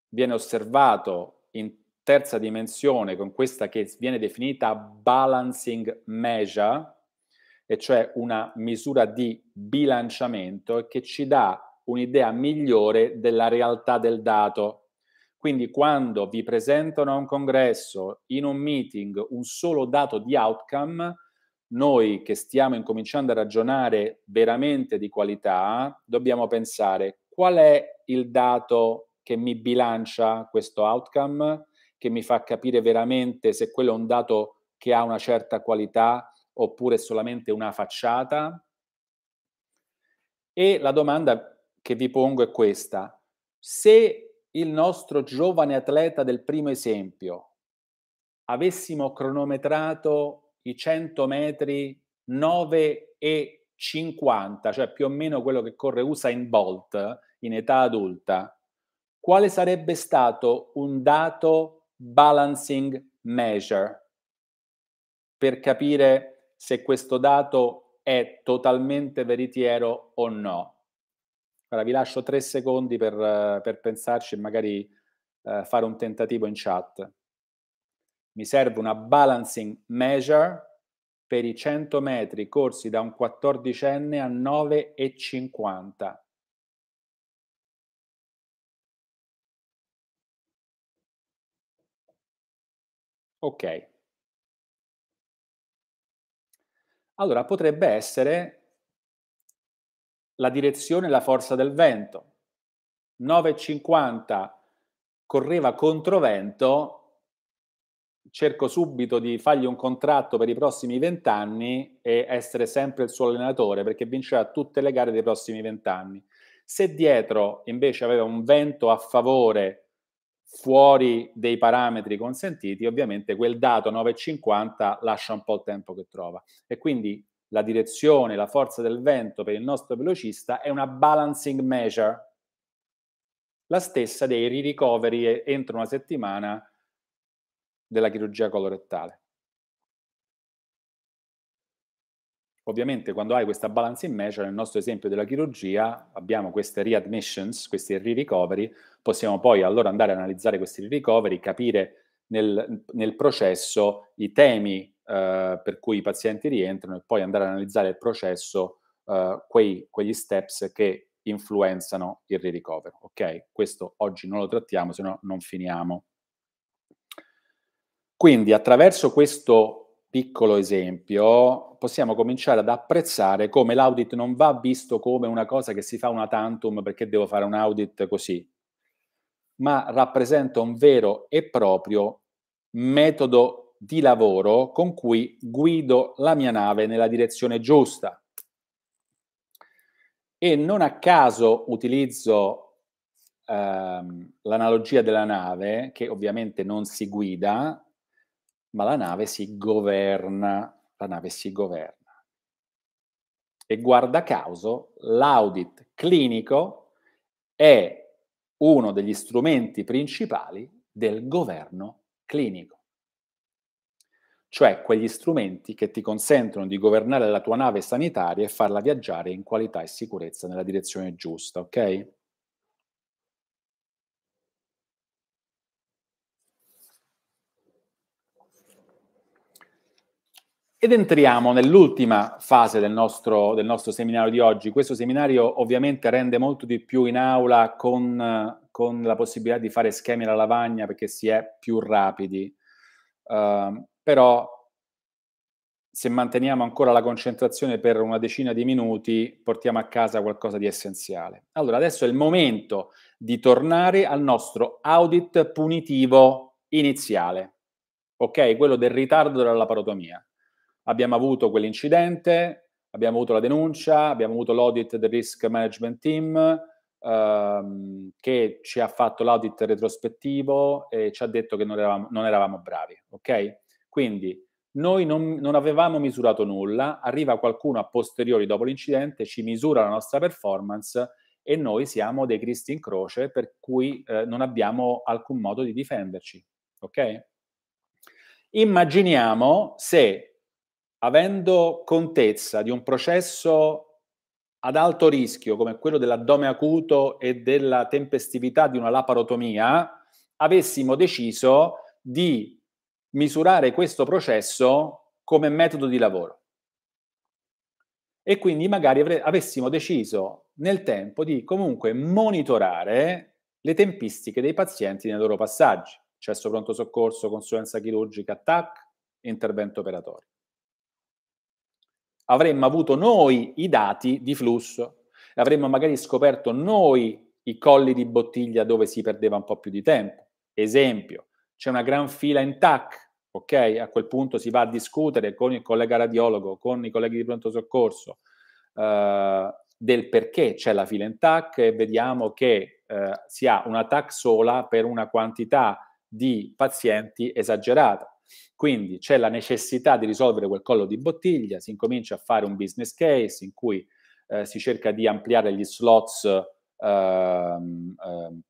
viene osservato in terza dimensione con questa che viene definita balancing measure, e cioè una misura di bilanciamento che ci dà un'idea migliore della realtà del dato. Quindi quando vi presentano a un congresso, in un meeting, un solo dato di outcome, noi che stiamo incominciando a ragionare veramente di qualità, dobbiamo pensare qual è il dato che mi bilancia questo outcome, che mi fa capire veramente se quello è un dato che ha una certa qualità, oppure solamente una facciata? E la domanda che vi pongo è questa. Se il nostro giovane atleta del primo esempio avessimo cronometrato i 100 metri 9 e 50, cioè più o meno quello che corre USA in Bolt in età adulta, quale sarebbe stato un dato balancing measure per capire se questo dato è totalmente veritiero o no. Ora vi lascio tre secondi per, per pensarci e magari eh, fare un tentativo in chat. Mi serve una balancing measure per i 100 metri corsi da un 14enne a 9,50. Ok, Allora potrebbe essere la direzione e la forza del vento. 9,50 correva controvento, cerco subito di fargli un contratto per i prossimi vent'anni e essere sempre il suo allenatore perché vincerà tutte le gare dei prossimi vent'anni. Se dietro invece aveva un vento a favore fuori dei parametri consentiti, ovviamente quel dato 9,50 lascia un po' il tempo che trova. E quindi la direzione, la forza del vento per il nostro velocista è una balancing measure, la stessa dei ricoveri entro una settimana della chirurgia colorettale. ovviamente quando hai questa balance in measure, nel nostro esempio della chirurgia, abbiamo queste readmissions, questi re-recovery, possiamo poi allora andare ad analizzare questi re-recovery, capire nel, nel, processo i temi eh, per cui i pazienti rientrano e poi andare ad analizzare il processo, eh, quei, quegli steps che influenzano il re-recovery. Ok? Questo oggi non lo trattiamo, se no non finiamo. Quindi attraverso questo piccolo esempio, possiamo cominciare ad apprezzare come l'audit non va visto come una cosa che si fa una tantum perché devo fare un audit così, ma rappresenta un vero e proprio metodo di lavoro con cui guido la mia nave nella direzione giusta. E non a caso utilizzo ehm, l'analogia della nave, che ovviamente non si guida, ma la nave si governa, la nave si governa. E guarda caso, l'audit clinico è uno degli strumenti principali del governo clinico. Cioè quegli strumenti che ti consentono di governare la tua nave sanitaria e farla viaggiare in qualità e sicurezza nella direzione giusta, ok? Ed entriamo nell'ultima fase del nostro, del nostro, seminario di oggi. Questo seminario ovviamente rende molto di più in aula con, con la possibilità di fare schemi alla lavagna perché si è più rapidi. Uh, però se manteniamo ancora la concentrazione per una decina di minuti, portiamo a casa qualcosa di essenziale. Allora, adesso è il momento di tornare al nostro audit punitivo iniziale, ok? Quello del ritardo della laparotomia abbiamo avuto quell'incidente, abbiamo avuto la denuncia, abbiamo avuto l'audit del risk management team ehm, che ci ha fatto l'audit retrospettivo e ci ha detto che non eravamo, non eravamo bravi, ok? Quindi noi non, non, avevamo misurato nulla, arriva qualcuno a posteriori dopo l'incidente, ci misura la nostra performance e noi siamo dei cristi in croce per cui eh, non abbiamo alcun modo di difenderci, ok? Immaginiamo se avendo contezza di un processo ad alto rischio come quello dell'addome acuto e della tempestività di una laparotomia, avessimo deciso di misurare questo processo come metodo di lavoro. E quindi magari avre- avessimo deciso nel tempo di comunque monitorare le tempistiche dei pazienti nei loro passaggi, cesso pronto soccorso, consulenza chirurgica, TAC, intervento operatorio avremmo avuto noi i dati di flusso, avremmo magari scoperto noi i colli di bottiglia dove si perdeva un po' più di tempo. Esempio, c'è una gran fila in TAC, ok? A quel punto si va a discutere con il collega radiologo, con i colleghi di pronto soccorso, eh, del perché c'è la fila in TAC e vediamo che eh, si ha una TAC sola per una quantità di pazienti esagerata. Quindi c'è la necessità di risolvere quel collo di bottiglia, si incomincia a fare un business case in cui eh, si cerca di ampliare gli slots eh,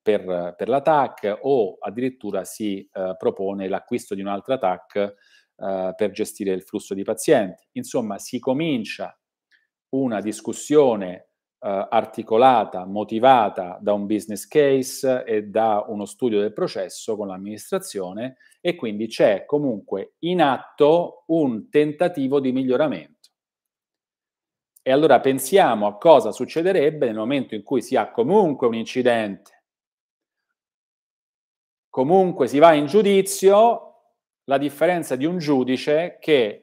per, per la TAC o addirittura si eh, propone l'acquisto di un'altra TAC eh, per gestire il flusso di pazienti. Insomma, si comincia una discussione Uh, articolata, motivata da un business case e da uno studio del processo con l'amministrazione e quindi c'è comunque in atto un tentativo di miglioramento. E allora pensiamo a cosa succederebbe nel momento in cui si ha comunque un incidente, comunque si va in giudizio, la differenza di un giudice che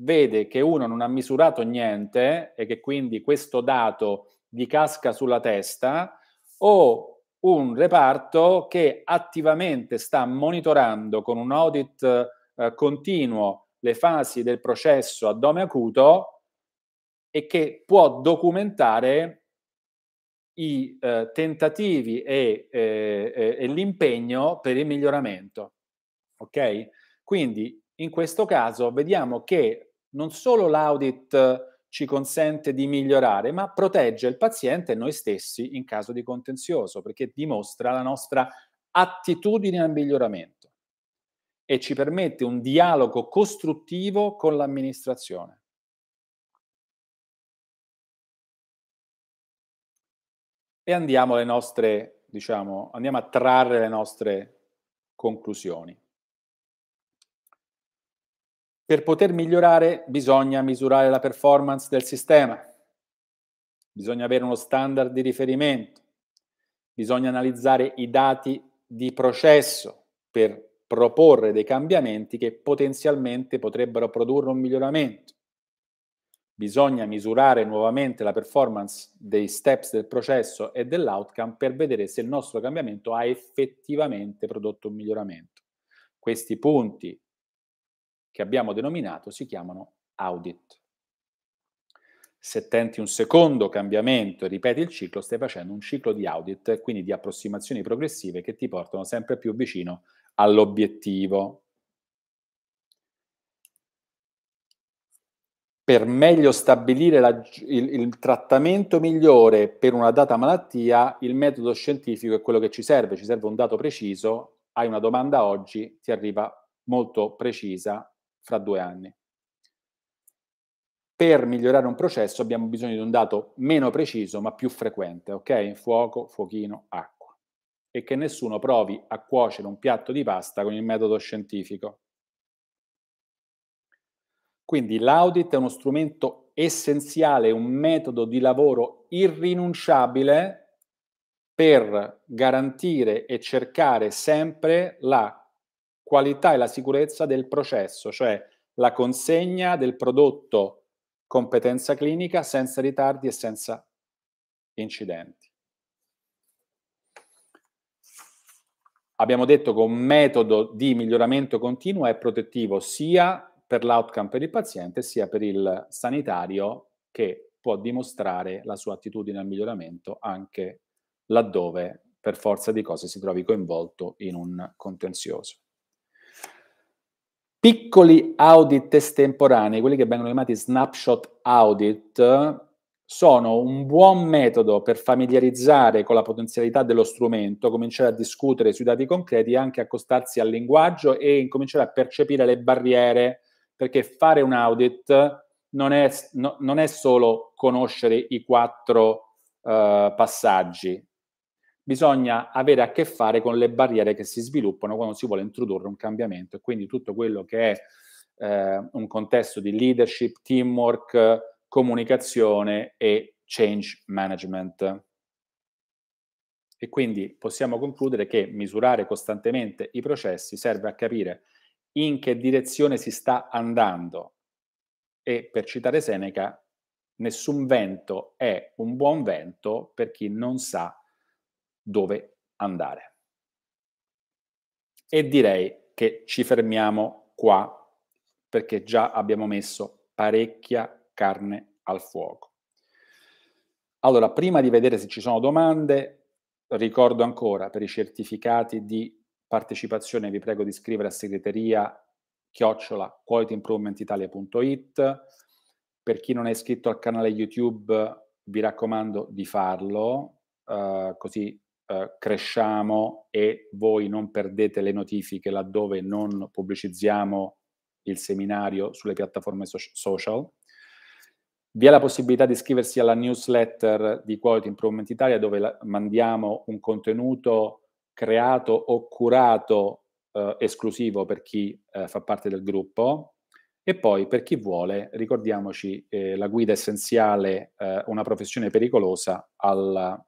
vede che uno non ha misurato niente e che quindi questo dato gli casca sulla testa, o un reparto che attivamente sta monitorando con un audit eh, continuo le fasi del processo addome acuto e che può documentare i eh, tentativi e, eh, e l'impegno per il miglioramento. Ok? Quindi in questo caso vediamo che non solo l'audit ci consente di migliorare, ma protegge il paziente e noi stessi in caso di contenzioso, perché dimostra la nostra attitudine al miglioramento e ci permette un dialogo costruttivo con l'amministrazione. E andiamo, alle nostre, diciamo, andiamo a trarre le nostre conclusioni. Per poter migliorare bisogna misurare la performance del sistema, bisogna avere uno standard di riferimento, bisogna analizzare i dati di processo per proporre dei cambiamenti che potenzialmente potrebbero produrre un miglioramento. Bisogna misurare nuovamente la performance dei steps del processo e dell'outcome per vedere se il nostro cambiamento ha effettivamente prodotto un miglioramento. Questi punti che abbiamo denominato si chiamano audit. Se tenti un secondo cambiamento e ripeti il ciclo, stai facendo un ciclo di audit, quindi di approssimazioni progressive che ti portano sempre più vicino all'obiettivo. Per meglio stabilire la, il, il trattamento migliore per una data malattia, il metodo scientifico è quello che ci serve, ci serve un dato preciso, hai una domanda oggi, ti arriva molto precisa fra due anni. Per migliorare un processo abbiamo bisogno di un dato meno preciso ma più frequente, ok? Fuoco, fuochino, acqua. E che nessuno provi a cuocere un piatto di pasta con il metodo scientifico. Quindi l'audit è uno strumento essenziale, un metodo di lavoro irrinunciabile per garantire e cercare sempre la qualità e la sicurezza del processo, cioè la consegna del prodotto competenza clinica senza ritardi e senza incidenti. Abbiamo detto che un metodo di miglioramento continuo è protettivo sia per l'outcome per il paziente sia per il sanitario che può dimostrare la sua attitudine al miglioramento anche laddove per forza di cose si trovi coinvolto in un contenzioso. Piccoli audit estemporanei, quelli che vengono chiamati snapshot audit, sono un buon metodo per familiarizzare con la potenzialità dello strumento, cominciare a discutere sui dati concreti anche accostarsi al linguaggio e cominciare a percepire le barriere, perché fare un audit non è, no, non è solo conoscere i quattro eh, passaggi, bisogna avere a che fare con le barriere che si sviluppano quando si vuole introdurre un cambiamento e quindi tutto quello che è eh, un contesto di leadership, teamwork, comunicazione e change management. E quindi possiamo concludere che misurare costantemente i processi serve a capire in che direzione si sta andando. E per citare Seneca, nessun vento è un buon vento per chi non sa dove andare. E direi che ci fermiamo qua perché già abbiamo messo parecchia carne al fuoco. Allora, prima di vedere se ci sono domande, ricordo ancora per i certificati di partecipazione vi prego di scrivere a segreteria chiocciola qualityimprovementitalia.it. Per chi non è iscritto al canale YouTube vi raccomando di farlo, eh, così eh, cresciamo e voi non perdete le notifiche laddove non pubblicizziamo il seminario sulle piattaforme social. Vi è la possibilità di iscriversi alla newsletter di Quality Improvement Italia dove mandiamo un contenuto creato o curato eh, esclusivo per chi eh, fa parte del gruppo. E poi per chi vuole, ricordiamoci eh, la guida essenziale eh, Una professione pericolosa al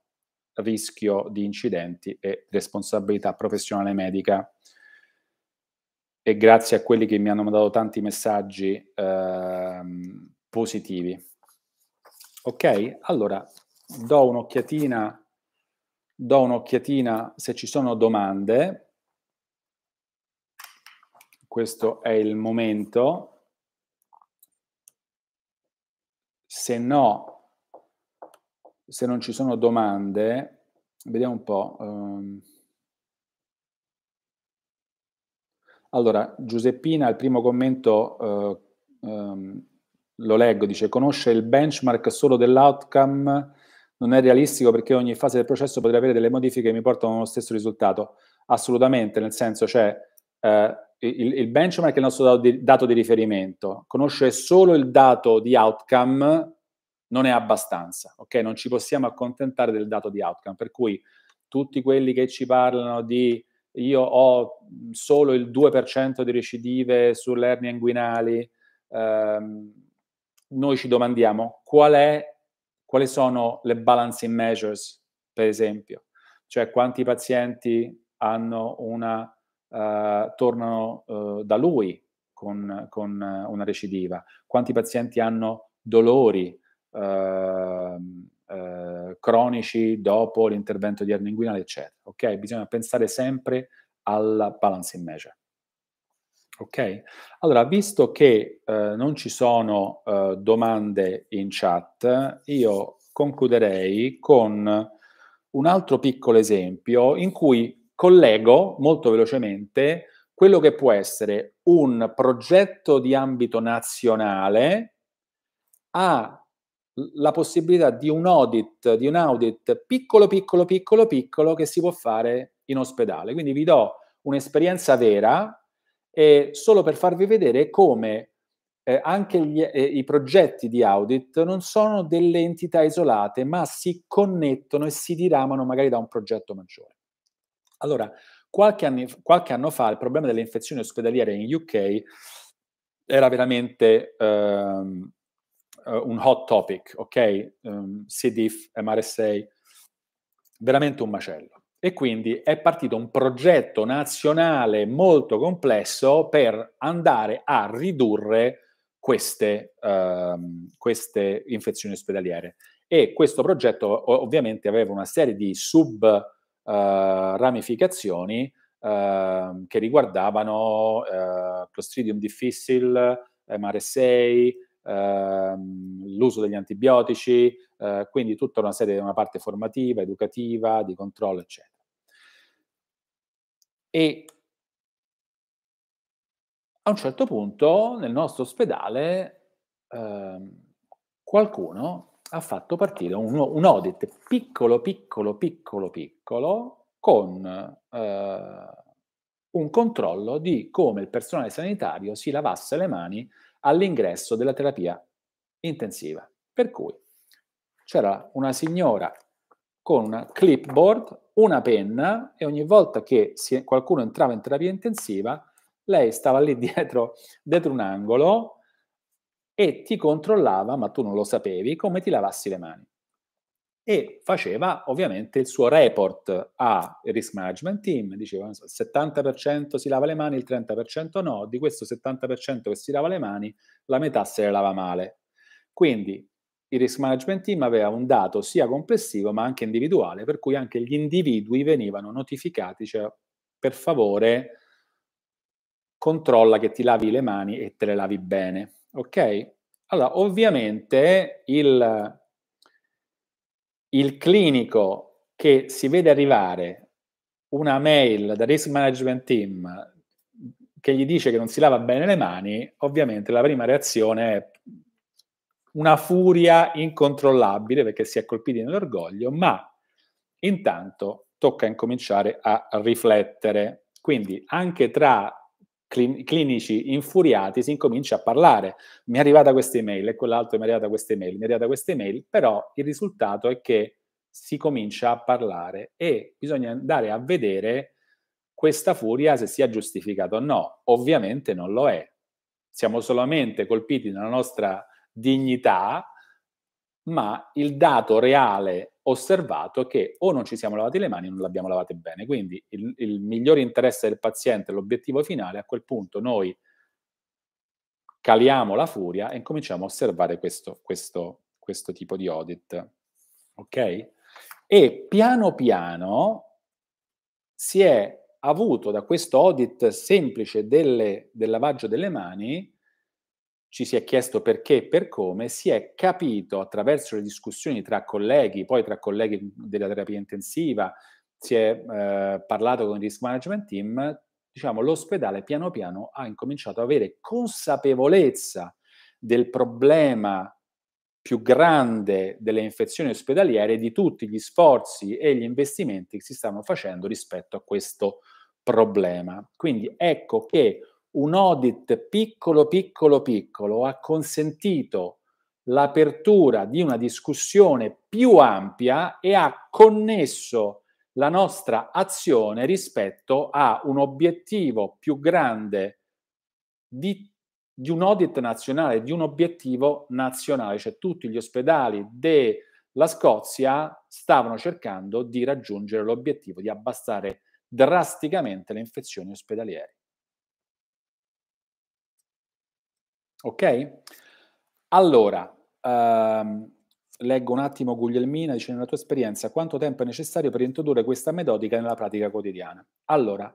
rischio di incidenti e responsabilità professionale medica. E grazie a quelli che mi hanno mandato tanti messaggi ehm, positivi. Ok? Allora, do un'occhiatina, do un'occhiatina se ci sono domande. Questo è il momento. Se no, se non ci sono domande, vediamo un po'. Um, allora, Giuseppina, il primo commento uh, um, lo leggo, dice conosce il benchmark solo dell'outcome, non è realistico perché ogni fase del processo potrebbe avere delle modifiche che mi portano allo stesso risultato. Assolutamente, nel senso, cioè, uh, il, il, benchmark è il nostro dato di, dato di riferimento, conosce solo il dato di outcome non è abbastanza, ok? Non ci possiamo accontentare del dato di outcome, per cui tutti quelli che ci parlano di io ho solo il 2% di recidive sulle ernie inguinali, ehm, noi ci domandiamo qual è, quali sono le balancing measures, per esempio, cioè quanti pazienti hanno una, eh, tornano eh, da lui con, con una recidiva, quanti pazienti hanno dolori, Ehm, eh, cronici dopo l'intervento di ernia inguinale, eccetera. Ok? Bisogna pensare sempre alla balancing measure. Ok? Allora, visto che eh, non ci sono eh, domande in chat, io concluderei con un altro piccolo esempio in cui collego molto velocemente quello che può essere un progetto di ambito nazionale a la possibilità di un audit, di un audit piccolo, piccolo, piccolo, piccolo che si può fare in ospedale. Quindi vi do un'esperienza vera e solo per farvi vedere come eh, anche gli, eh, i progetti di audit non sono delle entità isolate, ma si connettono e si diramano magari da un progetto maggiore. Allora, qualche, anni, qualche anno fa il problema delle infezioni ospedaliere in UK era veramente... Ehm, uh, un hot topic, ok? Um, ehm, C. diff, MRSA, veramente un macello. E quindi è partito un progetto nazionale molto complesso per andare a ridurre queste, uh, queste infezioni ospedaliere. E questo progetto ovviamente aveva una serie di sub eh, ramificazioni ehm, che riguardavano eh, Clostridium difficile, MRSA, ehm, l'uso degli antibiotici, eh, quindi tutta una serie, di una parte formativa, educativa, di controllo, eccetera. E a un certo punto nel nostro ospedale ehm, qualcuno ha fatto partire un, un, audit piccolo, piccolo, piccolo, piccolo con... Eh, un controllo di come il personale sanitario si lavasse le mani all'ingresso della terapia intensiva. Per cui c'era una signora con un clipboard, una penna e ogni volta che si, qualcuno entrava in terapia intensiva, lei stava lì [LAUGHS] dietro, dietro un angolo e ti controllava, ma tu non lo sapevi, come ti lavassi le mani e faceva ovviamente il suo report a risk management team, diceva il 70% si lava le mani, il 30% no, di questo 70% che si lava le mani, la metà se le lava male. Quindi il risk management team aveva un dato sia complessivo ma anche individuale, per cui anche gli individui venivano notificati, cioè per favore controlla che ti lavi le mani e te le lavi bene, ok? Allora, ovviamente il il clinico che si vede arrivare una mail da risk management team che gli dice che non si lava bene le mani, ovviamente la prima reazione è una furia incontrollabile perché si è colpiti nell'orgoglio, ma intanto tocca incominciare a riflettere. Quindi anche tra clinici infuriati si incomincia a parlare. Mi è arrivata questa email e quell'altro mi è arrivata questa email, mi è arrivata questa email, però il risultato è che si comincia a parlare e bisogna andare a vedere questa furia se sia giustificata o no. Ovviamente non lo è. Siamo solamente colpiti nella nostra dignità, ma il dato reale osservato che o non ci siamo lavati le mani o non le abbiamo lavate bene. Quindi il, il migliore interesse del paziente, l'obiettivo finale, a quel punto noi caliamo la furia e cominciamo a osservare questo, questo, questo tipo di audit. Ok? E piano piano si è avuto da questo audit semplice delle, del lavaggio delle mani ci si è chiesto perché e per come, si è capito attraverso le discussioni tra colleghi, poi tra colleghi della terapia intensiva, si è eh, parlato con il risk management team, diciamo l'ospedale piano piano ha incominciato ad avere consapevolezza del problema più grande delle infezioni ospedaliere di tutti gli sforzi e gli investimenti che si stanno facendo rispetto a questo problema. Quindi ecco che un audit piccolo, piccolo, piccolo ha consentito l'apertura di una discussione più ampia e ha connesso la nostra azione rispetto a un obiettivo più grande di, di un audit nazionale, di un obiettivo nazionale, cioè tutti gli ospedali della Scozia stavano cercando di raggiungere l'obiettivo di abbassare drasticamente le infezioni ospedaliere. Ok? Allora, ehm, leggo un attimo Guglielmina, dice nella tua esperienza quanto tempo è necessario per introdurre questa metodica nella pratica quotidiana? Allora,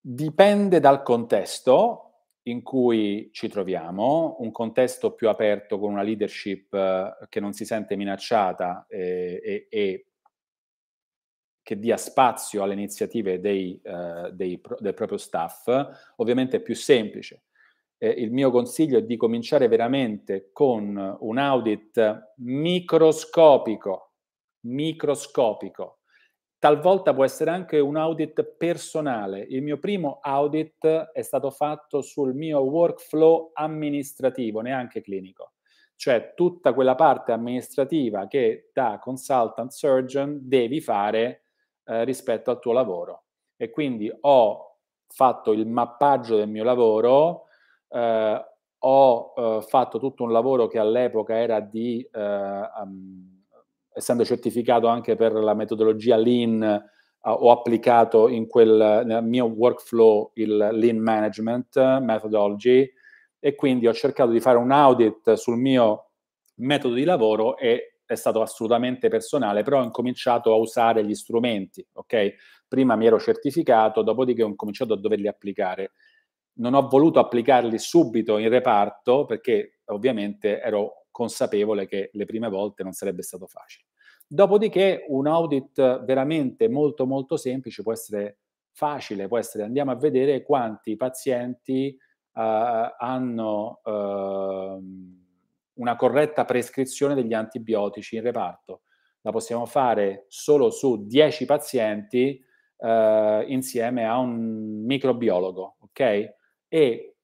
dipende dal contesto in cui ci troviamo, un contesto più aperto con una leadership eh, che non si sente minacciata e, eh, e, e, che dia spazio alle iniziative dei, eh, dei, del proprio staff, ovviamente è più semplice eh, il mio consiglio è di cominciare veramente con un audit microscopico, microscopico. Talvolta può essere anche un audit personale. Il mio primo audit è stato fatto sul mio workflow amministrativo, neanche clinico cioè tutta quella parte amministrativa che da consultant surgeon devi fare eh, rispetto al tuo lavoro. E quindi ho fatto il mappaggio del mio lavoro, eh, ho eh, fatto tutto un lavoro che all'epoca era di, um, essendo certificato anche per la metodologia Lean, eh, ho applicato in quel, nel mio workflow il Lean Management Methodology e quindi ho cercato di fare un audit sul mio metodo di lavoro e è stato assolutamente personale, però ho incominciato a usare gli strumenti, ok? Prima mi ero certificato, dopodiché ho cominciato a doverli applicare non ho voluto applicarli subito in reparto perché ovviamente ero consapevole che le prime volte non sarebbe stato facile. Dopodiché un audit veramente molto molto semplice può essere facile, può essere andiamo a vedere quanti pazienti uh, hanno uh, una corretta prescrizione degli antibiotici in reparto. La possiamo fare solo su 10 pazienti uh, insieme a un microbiologo, ok? e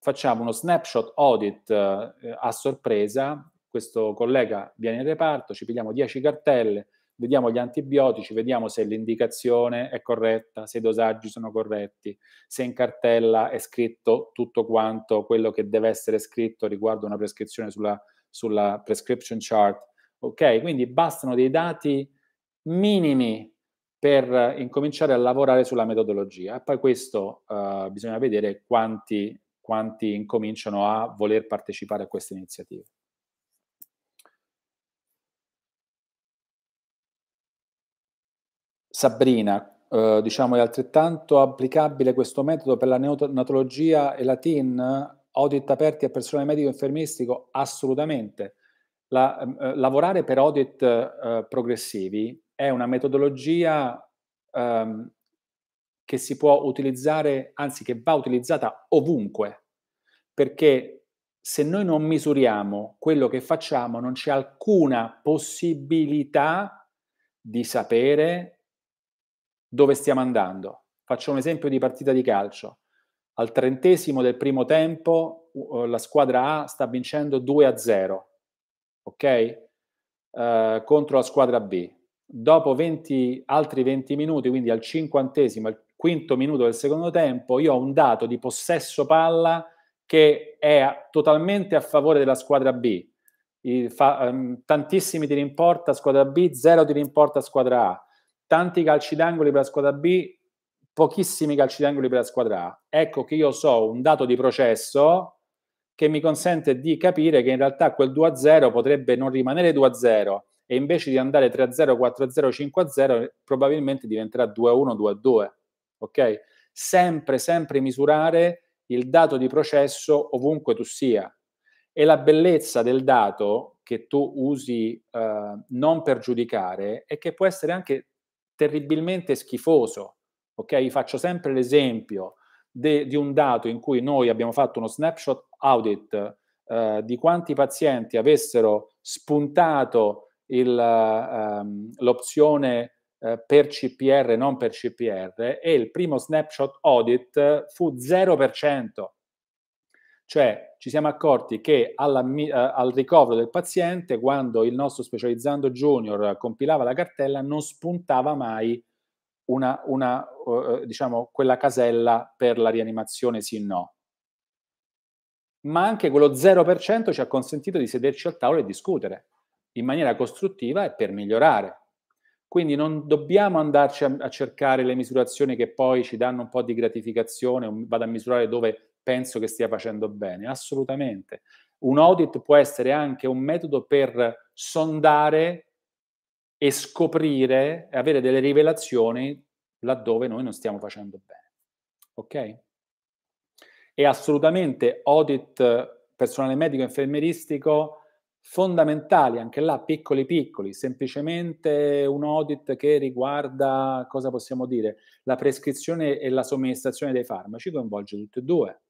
facciamo uno snapshot audit eh, a sorpresa, questo collega viene in reparto, ci pigliamo 10 cartelle, vediamo gli antibiotici, vediamo se l'indicazione è corretta, se i dosaggi sono corretti, se in cartella è scritto tutto quanto quello che deve essere scritto riguardo una prescrizione sulla, sulla prescription chart. Ok, quindi bastano dei dati minimi per incominciare a lavorare sulla metodologia. E poi questo eh, bisogna vedere quanti, quanti incominciano a voler partecipare a queste iniziative. Sabrina, eh, diciamo è altrettanto applicabile questo metodo per la neonatologia e la TIN, audit aperti a personale medico infermistico Assolutamente. La, eh, lavorare per audit eh, progressivi è una metodologia ehm, che si può utilizzare, anzi che va utilizzata ovunque, perché se noi non misuriamo quello che facciamo non c'è alcuna possibilità di sapere dove stiamo andando. Faccio un esempio di partita di calcio. Al trentesimo del primo tempo eh, la squadra A sta vincendo 2 0, ok? Eh, contro la squadra B dopo 20, altri 20 minuti, quindi al cinquantesimo, al quinto minuto del secondo tempo, io ho un dato di possesso palla che è totalmente a favore della squadra B. I, fa, um, tantissimi tiri in porta squadra B, zero tiri in porta squadra A, tanti calci d'angoli per la squadra B, pochissimi calci d'angoli per la squadra A. Ecco che io so un dato di processo che mi consente di capire che in realtà quel 2-0 potrebbe non rimanere 2-0, e invece di andare 3-0, 4-0, 5-0 probabilmente diventerà 2-1, 2-2. Ok? Sempre, sempre misurare il dato di processo ovunque tu sia. E la bellezza del dato che tu usi eh, non per giudicare è che può essere anche terribilmente schifoso. Ok? Faccio sempre l'esempio de, di un dato in cui noi abbiamo fatto uno snapshot audit eh, di quanti pazienti avessero spuntato il, ehm, l'opzione eh, per CPR, non per CPR, e il primo snapshot audit fu 0%. Cioè ci siamo accorti che alla, eh, al ricovero del paziente, quando il nostro specializzando junior compilava la cartella, non spuntava mai una, una eh, eh diciamo, quella casella per la rianimazione sì o no. Ma anche quello 0% ci ha consentito di sederci al tavolo e discutere in maniera costruttiva e per migliorare. Quindi non dobbiamo andarci a, a, cercare le misurazioni che poi ci danno un po' di gratificazione, vado a misurare dove penso che stia facendo bene, assolutamente. Un audit può essere anche un metodo per sondare e scoprire e avere delle rivelazioni laddove noi non stiamo facendo bene. Ok? E assolutamente audit personale medico infermieristico fondamentali, anche là piccoli piccoli, semplicemente un audit che riguarda, cosa possiamo dire, la prescrizione e la somministrazione dei farmaci coinvolge tutti e due.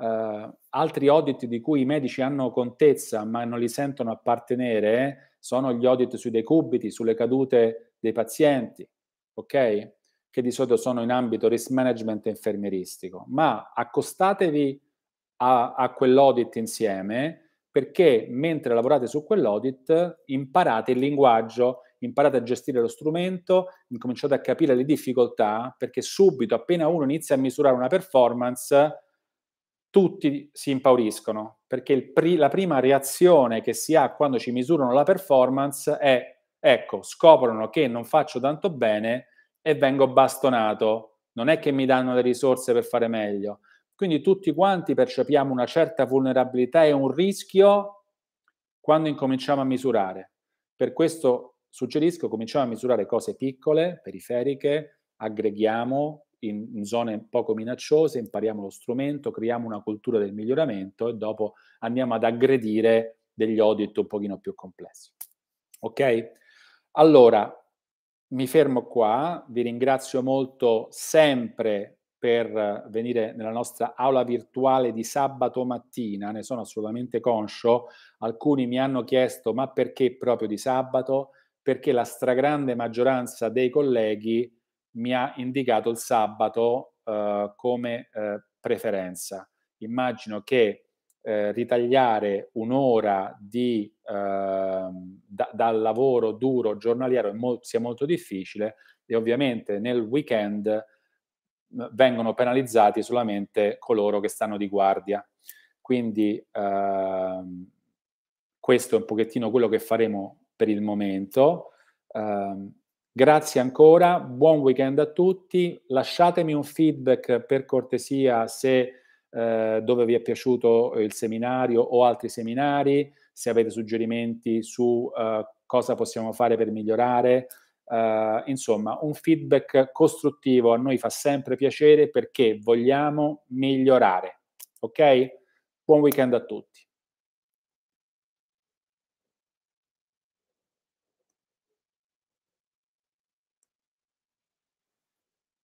Uh, altri audit di cui i medici hanno contezza ma non li sentono appartenere sono gli audit sui decubiti, sulle cadute dei pazienti, ok? Che di solito sono in ambito risk management infermieristico. Ma accostatevi a, a quell'audit insieme perché mentre lavorate su quell'audit imparate il linguaggio, imparate a gestire lo strumento, incominciate a capire le difficoltà, perché subito, appena uno inizia a misurare una performance, tutti si impauriscono, perché pri- la prima reazione che si ha quando ci misurano la performance è, ecco, scoprono che non faccio tanto bene e vengo bastonato, non è che mi danno le risorse per fare meglio, quindi tutti quanti percepiamo una certa vulnerabilità e un rischio quando incominciamo a misurare. Per questo suggerisco cominciamo a misurare cose piccole, periferiche, aggreghiamo in, zone poco minacciose, impariamo lo strumento, creiamo una cultura del miglioramento e dopo andiamo ad aggredire degli audit un pochino più complessi. Ok? Allora, mi fermo qua, vi ringrazio molto sempre per venire nella nostra aula virtuale di sabato mattina, ne sono assolutamente conscio, alcuni mi hanno chiesto ma perché proprio di sabato? Perché la stragrande maggioranza dei colleghi mi ha indicato il sabato eh, come eh, preferenza. Immagino che eh, ritagliare un'ora di, ehm, da, dal lavoro duro giornaliero mo- sia molto difficile e ovviamente nel weekend vengono penalizzati solamente coloro che stanno di guardia. Quindi ehm, questo è un pochettino quello che faremo per il momento. Eh, grazie ancora, buon weekend a tutti. Lasciatemi un feedback per cortesia se eh, dove vi è piaciuto il seminario o altri seminari, se avete suggerimenti su eh, cosa possiamo fare per migliorare eh, insomma, un feedback costruttivo a noi fa sempre piacere perché vogliamo migliorare. Ok? Buon weekend a tutti.